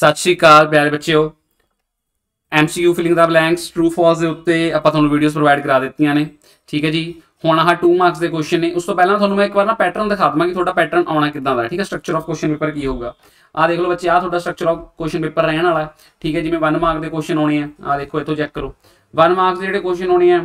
ਸਤਿ ਸ਼੍ਰੀ ਅਕਾਲ ਪਿਆਰੇ ਬੱਚਿਓ MCQ filling the blanks true false ਦੇ ਉੱਤੇ ਆਪਾਂ ਤੁਹਾਨੂੰ ਵੀਡੀਓਜ਼ ਪ੍ਰੋਵਾਈਡ ਕਰਾ ਦਿੱਤੀਆਂ ਨੇ ਠੀਕ ਹੈ ਜੀ ਹੁਣ ਆਹ 2 ਮਾਰਕਸ ਦੇ ਕੁਐਸਚਨ ਨੇ ਉਸ ਤੋਂ ਪਹਿਲਾਂ ਤੁਹਾਨੂੰ ਮੈਂ ਇੱਕ ਵਾਰ ਨਾ ਪੈਟਰਨ ਦਿਖਾ ਦਵਾਂ ਕਿ ਤੁਹਾਡਾ ਪੈਟਰਨ ਆਉਣਾ ਕਿਦਾਂ ਦਾ ਠੀਕ ਹੈ ਸਟਰਕਚਰ ਆਫ ਕੁਐਸਚਨ ਪੇਪਰ ਕੀ ਹੋਊਗਾ ਆ ਦੇਖ ਲਓ ਬੱਚੇ ਆ ਤੁਹਾਡਾ ਸਟਰਕਚਰ ਆਫ ਕੁਐਸਚਨ ਪੇਪਰ ਰਹਿਣ ਵਾਲਾ ਠੀਕ ਹੈ ਜਿਵੇਂ 1 ਮਾਰਕ ਦੇ ਕੁਐਸਚਨ ਆਉਣੇ ਆ ਆ ਦੇਖੋ ਇੱਥੋਂ ਚੈੱਕ ਕਰੋ 1 ਮਾਰਕ ਦੇ ਜਿਹੜੇ ਕੁਐਸਚਨ ਆਉਣੇ ਆ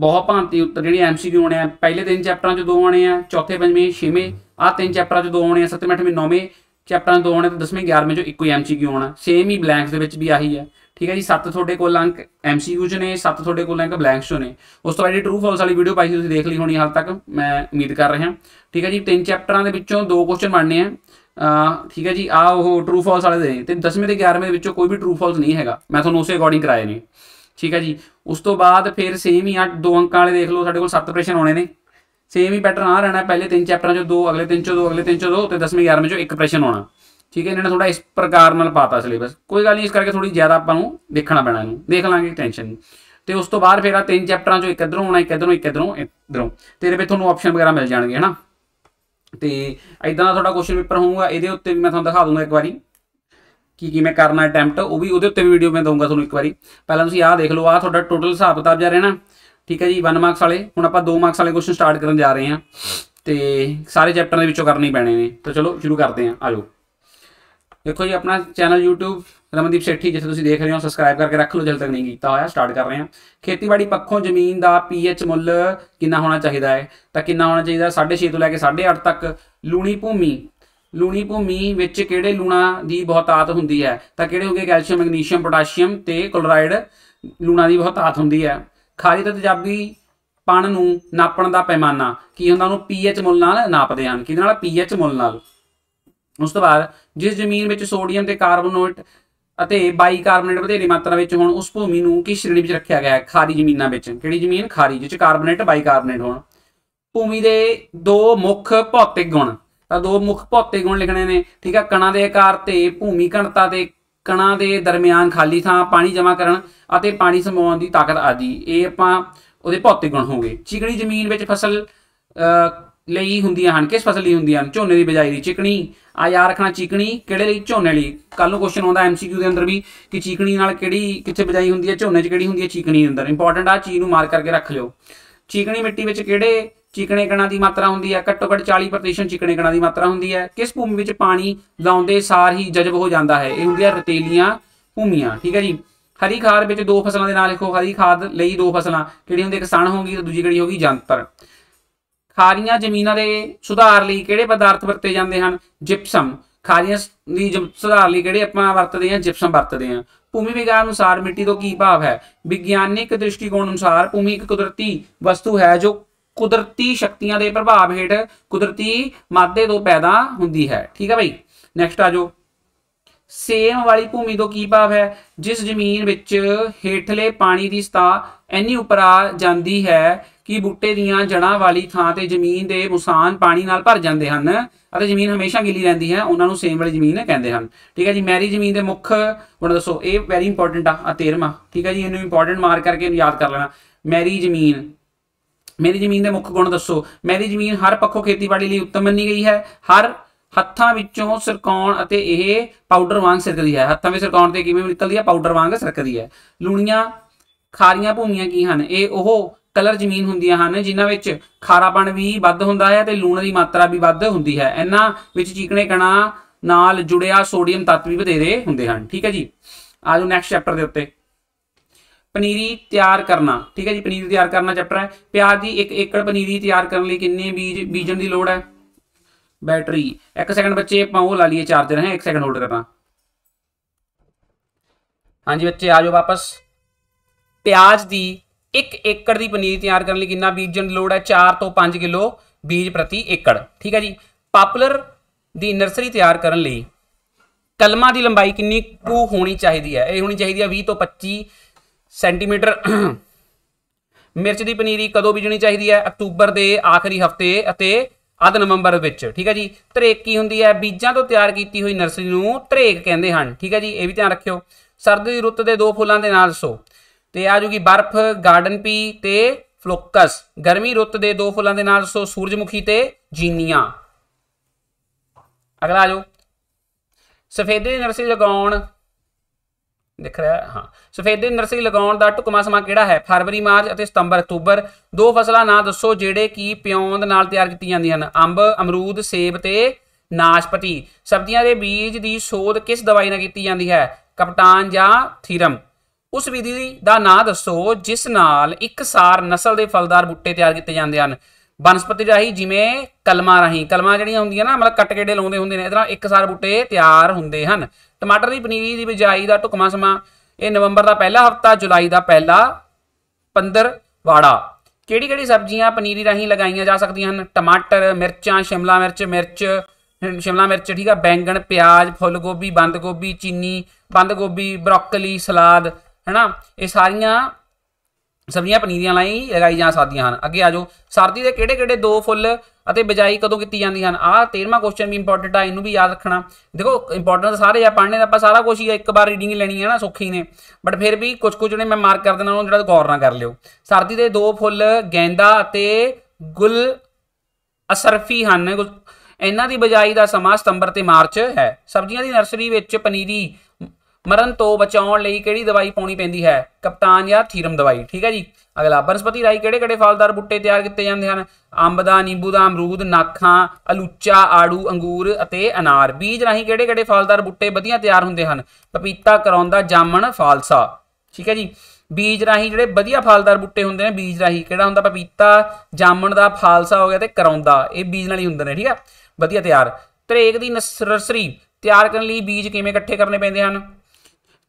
ਬਹੁਤ ਭਾਂਤੀ ਉੱਤਰ ਜਿਹੜੇ ਐਮਸੀਕਿਊ ਆਉਣੇ ਆ ਪਹਿਲੇ ਤਿੰਨ ਚੈਪਟਰਾਂ ਚ ਦੋ ਆਉਣੇ ਆ ਚੌਥੇ ਪੰਜਵੇਂ ਛੇਵੇਂ ਆ ਤਿੰਨ ਚੈਪਟਰਾਂ ਚ ਦੋ ਆਉਣੇ ਆ ਸੱਤਵੇਂ ਅੱਠਵੇਂ ਨੌਵੇਂ ਚੈਪਟਰਾਂ 2 ਆਉਣੇ ਤੇ 10ਵੇਂ 11ਵੇਂ ਚੋਂ ਇੱਕੋ ਹੀ ਐਮਸੀਕਿਊ ਆਉਣਾ ਸੇਮ ਹੀ ਬਲੈਂਕਸ ਦੇ ਵਿੱਚ ਵੀ ਆਹੀ ਹੈ ਠੀਕ ਹੈ ਜੀ ਸੱਤ ਤੁਹਾਡੇ ਕੋਲ ਅੰਕ ਐਮਸੀਕਿਊ ਚ ਨੇ ਸੱਤ ਤੁਹਾਡੇ ਕੋਲ ਅੰਕ ਬਲੈਂਕਸ ਚ ਨੇ ਉਸ ਤੋਂ ਬਾਅਦ ਇਹ ਟਰੂ ਫਾਲਸ ਵਾਲੀ ਵੀਡੀਓ ਪਾਈ ਸੀ ਤੁਸੀਂ ਦੇਖ ਲਈ ਹੋਣੀ ਹਾਲ ਤੱਕ ਮੈਂ ਉਮੀਦ ਕਰ ਰਿਹਾ ਠੀਕ ਹੈ ਜੀ ਤਿੰਨ ਚੈਪਟਰਾਂ ਦੇ ਵਿੱਚੋਂ ਦੋ ਕੁਐਸਚਨ ਬਣਨੇ ਆ ਠੀਕ ਹੈ ਜੀ ਆ ਉਹ ਟਰੂ ਫਾਲਸ ਵਾਲੇ ਦੇ ਤੇ 10ਵੇਂ ਤੇ 11ਵੇਂ ਦੇ ਵਿੱਚੋਂ ਕੋਈ ਵੀ ਟਰੂ ਫਾਲਸ ਨਹੀਂ ਹੈਗਾ ਮੈਂ ਤੁਹਾਨੂੰ ਉਸੇ ਅਕੋਰਡਿੰਗ ਕਰਾਏ ਨੇ ਠੀਕ ਹੈ ਜੀ ਉਸ ਤੋਂ ਬਾਅਦ ਫਿਰ ਸੇਮ ਹੀ ਆ ਦੋ ਅੰਕਾਂ ਵਾਲੇ ਦੇਖ ਲਓ ਸਾਡੇ ਕੋਲ ਸੱਤ ਪ੍ਰਸ਼ਨ ਆਉਣੇ ਨੇ ਸੇਮ ਹੀ ਪੈਟਰਨ ਆ ਰਹਿਣਾ ਪਹਿਲੇ ਤਿੰਨ ਚੈਪਟਰਾਂ ਚੋਂ ਦੋ ਅਗਲੇ ਤਿੰਨ ਚੋਂ ਦੋ ਅਗਲੇ ਤਿੰਨ ਚੋਂ ਦੋ ਤੇ 10ਵੇਂ 11ਵੇਂ ਚੋਂ ਇੱਕ ਪ੍ਰਸ਼ਨ ਹੋਣਾ ਠੀਕ ਹੈ ਇਹਨਾਂ ਨੇ ਥੋੜਾ ਇਸ ਪ੍ਰਕਾਰ ਨਾਲ ਪਾਤਾ ਸਿਲੇਬਸ ਕੋਈ ਗੱਲ ਨਹੀਂ ਇਸ ਕਰਕੇ ਥੋੜੀ ਜ਼ਿਆਦਾ ਆਪਾਂ ਨੂੰ ਦੇਖਣਾ ਪੈਣਾ ਇਹਨੂੰ ਦੇਖ ਲਾਂਗੇ ਟੈਨਸ਼ਨ ਨਹੀਂ ਤੇ ਉਸ ਤੋਂ ਬਾਅਦ ਫਿਰ ਆ ਤਿੰਨ ਚੈਪਟਰਾਂ ਚੋਂ ਇੱਕ ਇਧਰੋਂ ਹੋਣਾ ਇੱਕ ਇਧਰੋਂ ਇੱਕ ਇਧਰੋਂ ਇਧਰੋਂ ਤੇਰੇ ਵਿੱਚ ਤੁਹਾਨੂੰ ਆਪਸ਼ਨ ਵਗੈਰਾ ਮਿਲ ਜਾਣਗੇ ਹਨਾ ਤੇ ਇਦਾਂ ਦਾ ਤੁਹਾਡਾ ਕੁਐਸਚਨ ਪੇਪਰ ਹੋਊਗਾ ਇਹਦੇ ਉੱਤੇ ਵੀ ਮੈਂ ਤੁਹਾਨੂੰ ਦਿਖਾ ਦੂੰਗਾ ਇੱਕ ਵਾਰੀ ਕੀ ਕੀ ਮੈਂ ਕਰਨਾ ਅਟੈਂਪਟ ਉਹ ਵੀ ਉਹਦੇ ਉੱਤੇ ਵੀ ਵੀਡੀਓ ਮੈਂ ਦਊਂਗਾ ਤੁਹਾਨੂੰ ਇੱਕ ਵਾਰੀ ਪਹਿਲਾਂ ਤੁਸੀਂ ਆਹ ਦੇਖ ਲਓ ਆਹ ਤੁਹਾਡਾ ਟੋਟਲ ਹਿਸਾਬ ਕਿਤਾਬ ਜਾ ਨਾ ਠੀਕ ਹੈ ਜੀ 1 ਮਾਰਕਸ ਵਾਲੇ ਹੁਣ ਆਪਾਂ 2 ਮਾਰਕਸ ਵਾਲੇ ਕੁਐਸਚਨ ਸਟਾਰਟ ਕਰਨ ਜਾ ਰਹੇ ਹਾਂ ਤੇ ਸਾਰੇ ਚੈਪਟਰ ਦੇ ਵਿੱਚੋਂ ਕਰਨੇ ਪੈਣੇ ਨੇ ਤਾਂ ਚਲੋ ਸ਼ੁਰੂ ਕਰਦੇ ਹਾਂ ਆਜੋ ਦੇਖੋ ਜੀ ਆਪਣਾ ਚੈਨਲ YouTube ਰਮਨਦੀਪ ਸੇਠੀ ਜਿੱਥੇ ਤੁਸੀਂ ਦੇਖ ਰਹੇ ਹੋ ਸਬਸਕ੍ਰਾਈਬ ਕਰਕੇ ਰੱਖ ਲਓ ਜਦ ਤੱਕ ਨਹੀਂ ਕੀਤਾ ਹੋਇਆ ਸਟਾਰਟ ਕਰ ਰਹੇ ਹਾਂ ਖੇਤੀਬਾੜੀ ਪੱਖੋਂ ਜ਼ਮੀਨ ਦਾ ਪੀਐਚ ਮੁੱਲ ਕਿੰਨਾ ਹੋਣਾ ਚਾਹੀਦਾ ਹੈ ਤਾਂ ਕਿੰਨਾ ਹੋਣਾ ਚਾਹੀਦਾ 6.5 ਤੋਂ ਲੈ ਕੇ 8.5 ਤੱਕ ਲੂਣੀ ਭੂਮੀ ਲੂਣੀ ਭੂਮੀ ਵਿੱਚ ਕਿਹੜੇ ਲੂਣਾ ਦੀ ਬਹੁਤਾਤ ਹੁੰਦੀ ਹੈ ਤਾਂ ਕਿਹੜੇ ਹੋਗੇ ਕੈਲਸ਼ੀਅਮ ਮੈਗਨੀਸ਼ੀਅਮ ਪੋਟਾਸ਼ੀਅਮ ਤੇ ਕਲੋਰਾਈਡ ਲੂਣਾ ਦੀ ਆਤ ਹੁੰਦੀ ਹੈ ਖਾਰੀ ਤੇ ਤੇਜ਼ਾਬੀ ਪਣ ਨੂੰ ਨਾਪਣ ਦਾ ਪੈਮਾਨਾ ਕੀ ਹੁੰਦਾ ਉਹਨੂੰ ਪੀਐਚ ਮੁੱਲ ਨਾਲ ਨਾਪਦੇ ਹਨ ਕਿਹਦੇ ਨਾਲ ਪੀਐਚ ਮੁੱਲ ਨਾਲ ਉਸ ਤੋਂ ਬਾਅਦ ਜਿਸ ਜ਼ਮੀਨ ਵਿੱਚ ਸੋਡੀਅਮ ਤੇ ਕਾਰਬੋਨੇਟ ਅਤੇ ਬਾਈਕਾਰਬੋਨੇਟ ਵਧੇਰੀ ਮਾਤਰਾ ਵਿੱਚ ਹੋਣ ਉਸ ਭੂਮੀ ਨੂੰ ਕਿਸ ਸ਼੍ਰੇਣੀ ਵਿੱਚ ਰੱਖਿਆ ਗਿਆ ਹੈ ਖਾਰੀ ਜ਼ਮੀਨਾਂ ਵਿੱਚ ਕਿਹੜੀ ਜ਼ਮੀਨ ਖਾਰੀ ਜਿਸ ਕਾਰਬੋਨੇਟ ਬਾਈਕਾਰਬੋਨੇਟ ਹੋਣ ਭੂਮੀ ਦੇ ਦੋ ਮੁੱਖ ਭੌਤਿਕ ਗੁਣ ਤਾਂ ਦੋ ਮੁੱਖ ਭੌਤਿਕ ਗੁਣ ਲਿਖਣੇ ਨੇ ਠੀਕ ਹੈ ਕਣਾਂ ਦੇ ਆਕਾਰ ਤੇ ਭੂਮੀ ਘਣਤਾ ਤੇ ਕਣਾਂ ਦੇ ਦਰਮਿਆਨ ਖਾਲੀ ਥਾਂ ਪਾਣੀ ਜਮ੍ਹਾਂ ਕਰਨ ਅਤੇ ਪਾਣੀ ਸਮਾਉਣ ਦੀ ਤਾਕਤ ਆਦੀ ਇਹ ਆਪਾਂ ਉਹਦੇ ਭੌਤਿਕ ਗੁਣ ਹੋਗੇ ਚਿਕਣੀ ਜ਼ਮੀਨ ਵਿੱਚ ਫਸਲ ਲਈ ਹੁੰਦੀਆਂ ਹਨ ਕਿਸ ਫਸਲ ਲਈ ਹੁੰਦੀਆਂ ਹਨ ਝੋਨੇ ਦੀ ਬਿਜਾਈ ਦੀ ਚਿਕਣੀ ਆ ਯਾਰ ਰੱਖਣਾ ਚਿਕਣੀ ਕਿਹੜੇ ਲਈ ਝੋਨੇ ਲਈ ਕੱਲ ਨੂੰ ਕੁਐਸਚਨ ਆਉਂਦਾ ਐਮਸੀਕਿਊ ਦੇ ਅੰਦਰ ਵੀ ਕਿ ਚਿਕਣੀ ਨਾਲ ਕਿਹੜੀ ਕਿੱਥੇ ਬਿਜਾਈ ਹੁੰਦੀ ਹੈ ਝੋਨੇ 'ਚ ਕਿਹੜੀ ਹੁੰਦੀ ਹੈ ਚਿਕਣੀ ਦੇ ਅੰਦਰ ਇੰਪੋਰਟੈਂਟ ਆ ਚੀਜ਼ ਨੂੰ ਮਾਰਕ ਕਰਕੇ ਰੱਖ ਲਿਓ ਚਿਕਣੀ ਮਿੱਟੀ ਵਿੱਚ ਕਿਹੜੇ ਚਿਕਣੇ ਕਣਾਂ ਦੀ ਮਾਤਰਾ ਹੁੰਦੀ ਹੈ ਘੱਟੋ ਘੱਟ 40% ਚਿਕਣੇ ਕਣਾਂ ਦੀ ਮਾਤਰਾ ਹੁੰਦੀ ਹੈ ਕਿਸ ਭੂਮੀ ਵਿੱਚ ਪਾਣੀ ਲਾਉਂਦੇ ਸਾਰ ਹੀ ਜਜ਼ਬ ਹੋ ਜਾਂਦਾ ਹੈ ਇਹ ਹੁੰਦੀਆਂ ਰਤੇਲੀਆਂ ਭੂਮੀਆਂ ਠੀਕ ਹੈ ਜੀ ਹਰੀ ਖਾਦ ਵਿੱਚ ਦੋ ਫਸਲਾਂ ਦੇ ਨਾਂ ਲਿਖੋ ਹਰੀ ਖਾਦ ਲਈ ਦੋ ਫਸਲਾਂ ਕਿਹੜੀ ਹੁੰਦੀ ਇੱਕ ਸਣ ਹੋਗੀ ਤੇ ਦੂਜੀ ਕਿਹੜੀ ਹੋਗੀ ਜੰਤਰ ਖਾਰੀਆਂ ਜ਼ਮੀਨਾਂ ਦੇ ਸੁਧਾਰ ਲਈ ਕਿਹੜੇ ਪਦਾਰਥ ਵਰਤੇ ਜਾਂਦੇ ਹਨ ਜਿਪਸਮ ਖਾਰੀਆਂ ਦੀ ਸੁਧਾਰ ਲਈ ਕਿਹੜੇ ਆਪਾਂ ਵਰਤਦੇ ਹਾਂ ਜਿਪਸਮ ਵਰਤਦੇ ਹਾਂ ਭੂਮੀ ਵਿਗਿਆਨ ਅਨੁਸਾਰ ਮਿੱਟੀ ਤੋਂ ਕੀ ਭਾਵ ਹੈ ਵਿਗਿਆਨਿਕ ਦ੍ਰਿਸ਼ਟੀਕੋਣ ਅਨੁਸਾਰ ਭੂਮੀ ਇੱਕ ਕੁਦਰਤੀ ਵਸਤੂ ਹੈ ਜੋ ਕੁਦਰਤੀ ਸ਼ਕਤੀਆਂ ਦੇ ਪ੍ਰਭਾਵ ਹੇਠ ਕੁਦਰਤੀ ਮਾਦੇ ਤੋਂ ਪੈਦਾ ਹੁੰਦੀ ਹੈ ਠੀਕ ਹੈ ਭਾਈ ਨੈਕਸਟ ਆ ਜਾਓ ਸੇਮ ਵਾਲੀ ਭੂਮੀ ਤੋਂ ਕੀ ਭਾਵ ਹੈ ਜਿਸ ਜ਼ਮੀਨ ਵਿੱਚ ਹੇਠਲੇ ਪਾਣੀ ਦੀ ਸਤਾ ਐਨੀ ਉੱਪਰ ਆ ਜਾਂਦੀ ਹੈ ਕਿ ਬੂਟੇ ਦੀਆਂ ਜੜਾਂ ਵਾਲੀ ਥਾਂ ਤੇ ਜ਼ਮੀਨ ਦੇ ਮੁਸਾਨ ਪਾਣੀ ਨਾਲ ਭਰ ਜਾਂਦੇ ਹਨ ਅਤੇ ਜ਼ਮੀਨ ਹਮੇਸ਼ਾ ਗਿੱਲੀ ਰਹਿੰਦੀ ਹੈ ਉਹਨਾਂ ਨੂੰ ਸੇਮ ਵਾਲੀ ਜ਼ਮੀਨ ਕਹਿੰਦੇ ਹਨ ਠੀਕ ਹੈ ਜੀ ਮੈਰੀ ਜ਼ਮੀਨ ਦੇ ਮੁੱਖ ਹੁਣ ਦੱਸੋ ਇਹ ਵੈਰੀ ਇੰਪੋਰਟੈਂਟ ਆ 13ਵਾਂ ਠੀਕ ਹੈ ਜੀ ਇਹਨੂੰ ਇੰਪੋਰਟੈਂਟ ਮਾਰਕ ਕਰਕੇ ਇਹਨੂੰ ਯਾਦ ਕਰ ਲੈਣਾ ਮੈਰੀ ਜ਼ਮੀਨ ਮੇਰੀ ਜ਼ਮੀਨ ਦੇ ਮੁੱਖ ਗੁਣ ਦੱਸੋ ਮੇਰੀ ਜ਼ਮੀਨ ਹਰ ਪੱਖੋਂ ਖੇਤੀਬਾੜੀ ਲਈ ਉੱਤਮ ਮੰਨੀ ਗਈ ਹੈ ਹਰ ਹੱਥਾਂ ਵਿੱਚੋਂ ਸਰਕਾਉਣ ਅਤੇ ਇਹ ਪਾਊਡਰ ਵਾਂਗ ਸਿਰਕਦੀ ਹੈ ਹੱਥਾਂ ਵਿੱਚ ਸਰਕਾਉਣ ਤੇ ਕਿਵੇਂ ਨਿਕਲਦੀ ਹੈ ਪਾਊਡਰ ਵਾਂਗ ਸਿਰਕਦੀ ਹੈ ਲੂਣੀਆਂ ਖਾਰੀਆਂ ਭੂਮੀਆਂ ਕੀ ਹਨ ਇਹ ਉਹ ਕਲਰ ਜ਼ਮੀਨ ਹੁੰਦੀਆਂ ਹਨ ਜਿਨ੍ਹਾਂ ਵਿੱਚ ਖਾਰਾਪਣ ਵੀ ਵੱਧ ਹੁੰਦਾ ਹੈ ਤੇ ਲੂਣ ਦੀ ਮਾਤਰਾ ਵੀ ਵੱਧ ਹੁੰਦੀ ਹੈ ਇਹਨਾਂ ਵਿੱਚ ਚੀਕਣੇ ਕਣਾਂ ਨਾਲ ਜੁੜਿਆ ਸੋਡੀਅਮ ਤੱਤ ਵੀ ਵਧੇਰੇ ਹੁੰਦੇ ਹਨ ਠੀਕ ਹੈ ਜੀ ਆਜੋ ਨੈਕਸਟ ਚੈਪਟਰ ਦੇ ਉੱਤੇ ਪਨੀਰੀ ਤਿਆਰ ਕਰਨਾ ਠੀਕ ਹੈ ਜੀ ਪਨੀਰੀ ਤਿਆਰ ਕਰਨਾ ਚੈਪਟਰ ਹੈ ਪਿਆਜ਼ ਦੀ 1 ਏਕੜ ਪਨੀਰੀ ਤਿਆਰ ਕਰਨ ਲਈ ਕਿੰਨੇ ਬੀਜ ਬੀਜਣ ਦੀ ਲੋੜ ਹੈ ਬੈਟਰੀ 1 ਸੈਕਿੰਡ ਬੱਚੇ ਆਪਾਂ ਉਹ ਲਾ ਲਈਏ ਚਾਰਜਰ ਹੈ 1 ਸੈਕਿੰਡ ਹੋਲਡ ਕਰਨਾ ਹਾਂਜੀ ਬੱਚੇ ਆ ਜਾਓ ਵਾਪਸ ਪਿਆਜ਼ ਦੀ 1 ਏਕੜ ਦੀ ਪਨੀਰੀ ਤਿਆਰ ਕਰਨ ਲਈ ਕਿੰਨਾ ਬੀਜਣ ਦੀ ਲੋੜ ਹੈ 4 ਤੋਂ 5 ਕਿਲੋ ਬੀਜ ਪ੍ਰਤੀ ਏਕੜ ਠੀਕ ਹੈ ਜੀ ਪਾਪੂਲਰ ਦੀ ਨਰਸਰੀ ਤਿਆਰ ਕਰਨ ਲਈ ਕਲਮਾਂ ਦੀ ਲੰਬਾਈ ਕਿੰਨੀ ਕੁ ਹੋਣੀ ਚਾਹੀਦੀ ਹੈ ਇਹ ਹੋਣੀ ਚਾਹੀਦੀ ਹੈ 20 ਤੋਂ 25 ਸੈਂਟੀਮੀਟਰ ਮਿਰਚ ਦੀ ਪਨੀਰੀ ਕਦੋਂ ਬੀਜਣੀ ਚਾਹੀਦੀ ਹੈ ਅਕਤੂਬਰ ਦੇ ਆਖਰੀ ਹਫਤੇ ਅਤੇ ਅੱਧ ਨਵੰਬਰ ਵਿੱਚ ਠੀਕ ਹੈ ਜੀ ਤਰੇਕ ਕੀ ਹੁੰਦੀ ਹੈ ਬੀਜਾਂ ਤੋਂ ਤਿਆਰ ਕੀਤੀ ਹੋਈ ਨਰਸਰੀ ਨੂੰ ਤਰੇਕ ਕਹਿੰਦੇ ਹਨ ਠੀਕ ਹੈ ਜੀ ਇਹ ਵੀ ਧਿਆਨ ਰੱਖਿਓ ਸਰਦੀ ਦੀ ਰੁੱਤ ਦੇ ਦੋ ਫੁੱਲਾਂ ਦੇ ਨਾਲ ਸੋ ਤੇ ਆ ਜੂਗੀ ਬਰਫ਼ ਗਾਰਡਨ ਪੀ ਤੇ ਫਲੋਕਸ ਗਰਮੀ ਰੁੱਤ ਦੇ ਦੋ ਫੁੱਲਾਂ ਦੇ ਨਾਲ ਸੋ ਸੂਰਜਮੁਖੀ ਤੇ ਜੀਨੀਆਂ ਅਗਲਾ ਆ ਜਾਓ ਸਫੇਦੇ ਦੀ ਨਰਸਰੀ ਲਗਾਉਣ ਦਿਖ ਰਿਹਾ ਹਾਂ ਸਫੇਦੇ ਨਰਸਰੀ ਲਗਾਉਣ ਦਾ ਟੁਕਮਾ ਸਮਾਂ ਕਿਹੜਾ ਹੈ ਫਰਵਰੀ ਮਾਰਚ ਅਤੇ ਸਤੰਬਰ ਅਕਤੂਬਰ ਦੋ ਫਸਲਾਂ ਨਾਂ ਦੱਸੋ ਜਿਹੜੇ ਕੀ ਪਿਉਂਦ ਨਾਲ ਤਿਆਰ ਕੀਤੀ ਜਾਂਦੀਆਂ ਹਨ ਅੰਬ ਅਮਰੂਦ ਸੇਬ ਤੇ ਨਾਸ਼ਪਤੀ ਸਬਜ਼ੀਆਂ ਦੇ ਬੀਜ ਦੀ ਸੋਧ ਕਿਸ ਦਵਾਈ ਨਾਲ ਕੀਤੀ ਜਾਂਦੀ ਹੈ ਕਪਟਾਨ ਜਾਂ ਥੀਰਮ ਉਸ ਵਿਧੀ ਦਾ ਨਾਂ ਦੱਸੋ ਜਿਸ ਨਾਲ ਇੱਕਸਾਰ ਨਸਲ ਦੇ ਫਲਦਾਰ ਬੂਟੇ ਤਿਆਰ ਕੀਤੇ ਜਾਂਦੇ ਹਨ ਬਨਸਪਤੀ ਰਾਹੀਂ ਜਿਵੇਂ ਕਲਮਾਂ ਰਾਹੀਂ ਕਲਮਾਂ ਜਿਹੜੀਆਂ ਹੁੰਦੀਆਂ ਨਾ ਮਤਲਬ ਕਟਕੇੜੇ ਲਾਉਂਦੇ ਹੁੰਦੇ ਨੇ ਇਹਦੇ ਇੱਕ ਸਾਰ ਬੂਟੇ ਤਿਆਰ ਹੁੰਦੇ ਹਨ ਟਮਾਟਰ ਦੀ ਪਨੀਰੀ ਦੀ ਬਿਜਾਈ ਦਾ ਟੁਕਮਾ ਸਮਾਂ ਇਹ ਨਵੰਬਰ ਦਾ ਪਹਿਲਾ ਹਫਤਾ ਜੁਲਾਈ ਦਾ ਪਹਿਲਾ 15 ਵਾੜਾ ਕਿਹੜੀ ਕਿਹੜੀ ਸਬਜ਼ੀਆਂ ਪਨੀਰੀ ਰਾਹੀਂ ਲਗਾਈਆਂ ਜਾ ਸਕਦੀਆਂ ਹਨ ਟਮਾਟਰ ਮਿਰਚਾਂ ਸ਼ਿਮਲਾ ਮਿਰਚ ਮਿਰਚ ਸ਼ਿਮਲਾ ਮਿਰਚ ਠੀਕ ਆ ਬੈਂਗਣ ਪਿਆਜ਼ ਫੁੱਲ ਗੋਭੀ ਬੰਦ ਗੋਭੀ ਚੀਨੀ ਬੰਦ ਗੋਭੀ ਬ੍ਰੋਕਲੀ ਸਲਾਦ ਹੈਨਾ ਇਹ ਸਾਰੀਆਂ ਸਬਜ਼ੀਆਂ ਪਨੀਰੀਆਂ ਲਈ ਲਗਾਈ ਜਾ ਸਕਦੀਆਂ ਹਨ ਅੱਗੇ ਆ ਜਾਓ ਸਰਦੀ ਦੇ ਕਿਹੜੇ-ਕਿਹੜੇ ਦੋ ਫੁੱਲ ਅਤੇ ਬਿਜਾਈ ਕਦੋਂ ਕੀਤੀ ਜਾਂਦੀ ਹਨ ਆਹ 13ਵਾਂ ਕੁਐਸਚਨ ਵੀ ਇੰਪੋਰਟੈਂਟ ਆ ਇਹਨੂੰ ਵੀ ਯਾਦ ਰੱਖਣਾ ਦੇਖੋ ਇੰਪੋਰਟੈਂਟ ਸਾਰੇ ਆ ਪੜ੍ਹਨੇ ਦਾ ਆਪਾਂ ਸਾਰਾ ਕੁਝ ਹੀ ਇੱਕ ਵਾਰ ਰੀਡਿੰਗ ਲੈਣੀ ਹੈ ਨਾ ਸੌਖੀ ਨੇ ਬਟ ਫਿਰ ਵੀ ਕੁਝ ਕੁ ਜਿਹੜੇ ਮੈਂ ਮਾਰਕ ਕਰ ਦਿੰਦਾ ਉਹਨਾਂ ਜਿਹੜਾ ਗੌਰ ਨਾ ਕਰ ਲਿਓ ਸਰਦੀ ਦੇ ਦੋ ਫੁੱਲ ਗੈਂਦਾ ਅਤੇ ਗੁਲ ਅਸਰਫੀ ਹਨ ਇਹਨਾਂ ਦੀ ਬਜਾਈ ਦਾ ਸਮਾਂ ਸਤੰਬਰ ਤੇ ਮਾਰਚ ਹੈ ਸਬਜ਼ੀਆਂ ਦੀ ਨਰਸਰੀ ਵਿੱਚ ਪਨੀਰੀ ਮਰਨ ਤੋਂ ਬਚਾਉਣ ਲਈ ਕਿਹੜੀ ਦਵਾਈ ਪਾਉਣੀ ਪੈਂਦੀ ਹੈ ਕਪਤਾਨ ਜਾਂ ਥੀਰਮ ਦਵਾਈ ਠੀਕ ਹੈ ਜੀ ਅਗਲਾ ਬਨਸਪਤੀ ਰਾਈ ਕਿਹੜੇ ਕਿਹੜੇ ਫਲਦਾਰ ਬੂਟੇ ਤਿਆਰ ਕੀਤੇ ਜਾਂਦੇ ਹਨ ਅੰਬ ਦਾ ਨਿੰਬੂ ਦਾ ਅਮਰੂਦ ਨਾਖਾਂ ਅਲੂਚਾ ਆੜੂ ਅੰਗੂਰ ਅਤੇ ਅਨਾਰ ਬੀਜ ਰਾਹੀਂ ਕਿਹੜੇ ਕਿਹੜੇ ਫਲਦਾਰ ਬੂਟੇ ਵਧੀਆ ਤਿਆਰ ਹੁੰਦੇ ਹਨ ਪਪੀਤਾ ਕਰੌਂਦਾ ਜਾਮਣ ਫਾਲਸਾ ਠੀਕ ਹੈ ਜੀ ਬੀਜ ਰਾਹੀਂ ਜਿਹੜੇ ਵਧੀਆ ਫਲਦਾਰ ਬੂਟੇ ਹੁੰਦੇ ਨੇ ਬੀਜ ਰਾਹੀਂ ਕਿਹੜਾ ਹੁੰਦਾ ਪਪੀਤਾ ਜਾਮਣ ਦਾ ਫਾਲਸਾ ਹੋ ਗਿਆ ਤੇ ਕਰੌਂਦਾ ਇਹ ਬੀਜ ਨਾਲ ਹੀ ਹੁੰਦੇ ਨੇ ਠੀਕ ਹੈ ਵਧੀਆ ਤਿਆਰ ਤਰੇਕ ਦੀ ਨਰਸਰੀ ਤਿਆਰ ਕਰਨ ਲਈ ਬੀਜ ਕਿਵੇਂ ਇਕੱਠੇ ਕਰਨੇ ਪੈਂਦੇ ਹਨ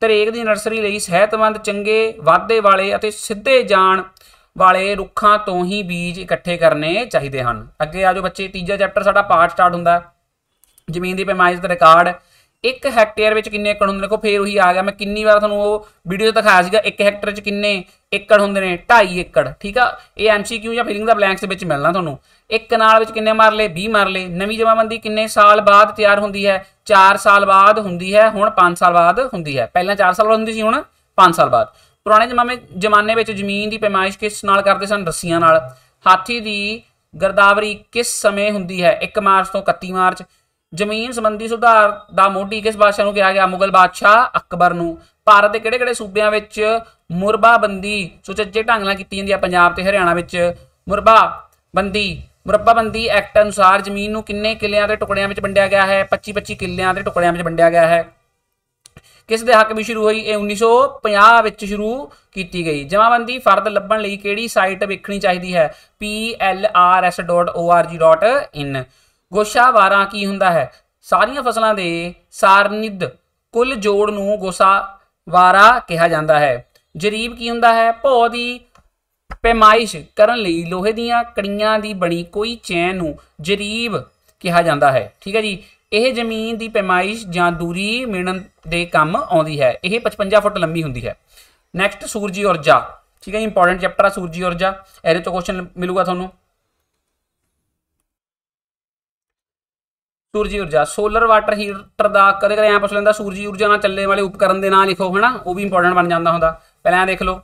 ਤਰੇਕ ਦੀ ਨਰਸਰੀ ਲਈ ਸਿਹਤਮੰਦ ਚੰਗੇ ਵਾਧੇ ਵਾਲੇ ਅਤੇ ਸਿੱਧੇ ਜਾਣ ਵਾਲੇ ਰੁੱਖਾਂ ਤੋਂ ਹੀ ਬੀਜ ਇਕੱਠੇ ਕਰਨੇ ਚਾਹੀਦੇ ਹਨ ਅੱਗੇ ਆਜੋ ਬੱਚੇ ਤੀਜਾ ਚੈਪਟਰ ਸਾਡਾ ਪਾਰਟ ਸਟਾਰਟ ਹੁੰਦਾ ਜ਼ਮੀਨ ਦੀ ਪੈਮਾਇਸ਼ ਦਾ ਰਿਕਾਰਡ ਇੱਕ ਹੈਕਟੇਅਰ ਵਿੱਚ ਕਿੰਨੇ ਏਕੜ ਹੁੰਦੇ ਨੇ ਕੋ ਫੇਰ ਉਹੀ ਆ ਗਿਆ ਮੈਂ ਕਿੰਨੀ ਵਾਰ ਤੁਹਾਨੂੰ ਉਹ ਵੀਡੀਓ ਦਿਖਾਇਆ ਸੀਗਾ ਇੱਕ ਹੈਕਟੇਅਰ 'ਚ ਕਿੰਨੇ ਏਕੜ ਹੁੰਦੇ ਨੇ 2.5 ਏਕੜ ਠੀਕ ਆ ਇਹ ਐਮਸੀਕਿਊ ਜਾਂ ਫਿਲਿੰਗ ਦਾ ਬਲੈਂਕਸ ਦੇ ਵਿੱਚ ਮਿਲਣਾ ਤੁਹਾਨੂੰ ਇੱਕ ਕਨਾਲ ਵਿੱਚ ਕਿੰਨੇ ਮਾਰ ਲਏ 20 ਮਾਰ ਲਏ ਨਵੀਂ ਜਮਾਬੰਦੀ ਕਿੰਨੇ ਸਾਲ ਬਾਅਦ ਤਿਆਰ ਹੁੰਦੀ ਹੈ 4 ਸਾਲ ਬਾਅਦ ਹੁੰਦੀ ਹੈ ਹੁਣ 5 ਸਾਲ ਬਾਅਦ ਹੁੰਦੀ ਹੈ ਪਹਿਲਾਂ 4 ਸਾਲ ਬਾਅਦ ਹੁੰਦੀ ਸੀ ਹੁਣ 5 ਸਾਲ ਬਾਅਦ ਪੁਰਾਣੇ ਜਮਾਨੇ ਜਮਾਨੇ ਵਿੱਚ ਜ਼ਮੀਨ ਦੀ ਪੈਮਾਇਸ਼ ਕਿਸ ਨਾਲ ਕਰਦੇ ਸਨ ਰੱਸੀਆਂ ਨਾਲ ਹਾਥੀ ਦੀ ਗਰਦਾਵਰੀ ਕਿਸ ਸਮੇਂ ਹੁੰਦੀ ਹੈ 1 ਮਾਰਚ ਤੋਂ 31 ਮਾਰਚ ਜ਼ਮੀਨ ਸੰਬੰਧੀ ਸੁਧਾਰ ਦਾ ਮੋਢੀ ਕਿਸ ਬਾਦਸ਼ਾਹ ਨੂੰ ਕਿਹਾ ਗਿਆ ਮੁਗਲ ਬਾਦਸ਼ਾਹ ਅਕਬਰ ਨੂੰ ਭਾਰਤ ਦੇ ਕਿਹੜੇ-ਕਿਹੜੇ ਸੂਬਿਆਂ ਵਿੱਚ ਮੁਰਬਾਬੰਦੀ ਸੁਚੱਜੇ ਢੰਗ ਨਾਲ ਕੀਤੀ ਜਾਂਦੀ ਹੈ ਪੰਜਾਬ ਤੇ ਹਰਿਆਣਾ ਵਿੱਚ ਮੁਰਬਾਬੰਦੀ ਮੁਰਬਾਬੰਦੀ ਐਕਟ ਅਨੁਸਾਰ ਜ਼ਮੀਨ ਨੂੰ ਕਿੰਨੇ ਕਿੱਲਿਆਂ ਦੇ ਟੁਕੜਿਆਂ ਵਿੱਚ ਵੰਡਿਆ ਗਿਆ ਹੈ 25-25 ਕਿੱਲਿਆਂ ਦੇ ਟੁਕੜਿਆਂ ਵਿੱਚ ਵੰਡਿਆ ਗਿਆ ਹੈ ਕਿਸ ਦੇ ਹੱਕ ਵਿੱਚ ਸ਼ੁਰੂ ਹੋਈ ਇਹ 1950 ਵਿੱਚ ਸ਼ੁਰੂ ਕੀਤੀ ਗਈ ਜਮਾਬੰਦੀ ਫਰਦ ਲੱਭਣ ਲਈ ਕਿਹੜੀ ਸਾਈਟ ਵੇਖਣੀ ਚਾਹੀਦੀ ਹੈ plrs.org.in ਗੋਸ਼ਾ ਕੀ ਹੁੰਦਾ ਹੈ ਸਾਰੀਆਂ ਫਸਲਾਂ ਦੇ ਸਾਰਨਿਧ ਕੁੱਲ ਜੋੜ ਨੂੰ ਗੋਸਾ ਵਾਰਾ ਕਿਹਾ ਜਾਂਦਾ ਹੈ ਜਰੀਬ ਕੀ ਹੁੰਦਾ ਹੈ ਭੋ ਦੀ ਪੈਮਾਇਸ਼ ਕਰਨ ਲਈ ਲੋਹੇ ਦੀਆਂ ਕੜੀਆਂ ਦੀ ਬਣੀ ਕੋਈ ਚੈਨ ਨੂੰ ਜਰੀਬ ਕਿਹਾ ਜਾਂਦਾ ਹੈ ਠੀਕ ਹੈ ਜੀ ਇਹ ਜ਼ਮੀਨ ਦੀ ਪੈਮਾਇਸ਼ ਜਾਂ ਦੂਰੀ ਮਿਣਨ ਦੇ ਕੰਮ ਆਉਂਦੀ ਹੈ ਇਹ 55 ਫੁੱਟ ਲੰਮੀ ਹੁੰਦੀ ਹੈ ਨੈਕਸਟ ਸੂਰਜੀ ਊਰਜਾ ਠੀਕ ਹੈ ਇੰਪੋਰਟੈਂਟ ਚੈਪਟਰ ਆ ਸੂਰਜੀ ਊਰਜਾ ਇਹਦੇ ਤੋਂ ਕੁਐਸਚਨ ਮਿਲੂਗਾ ਤੁਹਾਨੂੰ ਸੂਰਜੀ ਊਰਜਾ ਸੋਲਰ ਵਾਟਰ ਹੀਟਰ ਦਾ ਕਦੇ ਕਦੇ ਐਂ ਪੁੱਛ ਲੈਂਦਾ ਸੂਰਜੀ ਊਰਜਾ ਨਾਲ ਚੱਲੇ ਵਾਲੇ ਉਪਕਰਨ ਦੇ ਨਾਂ ਲਿਖੋ ਹਨਾ ਉਹ ਵੀ ਇੰਪੋਰਟੈਂਟ ਬਣ ਜਾਂਦਾ ਹੁੰਦਾ ਪਹਿਲਾਂ ਦੇਖ ਲਓ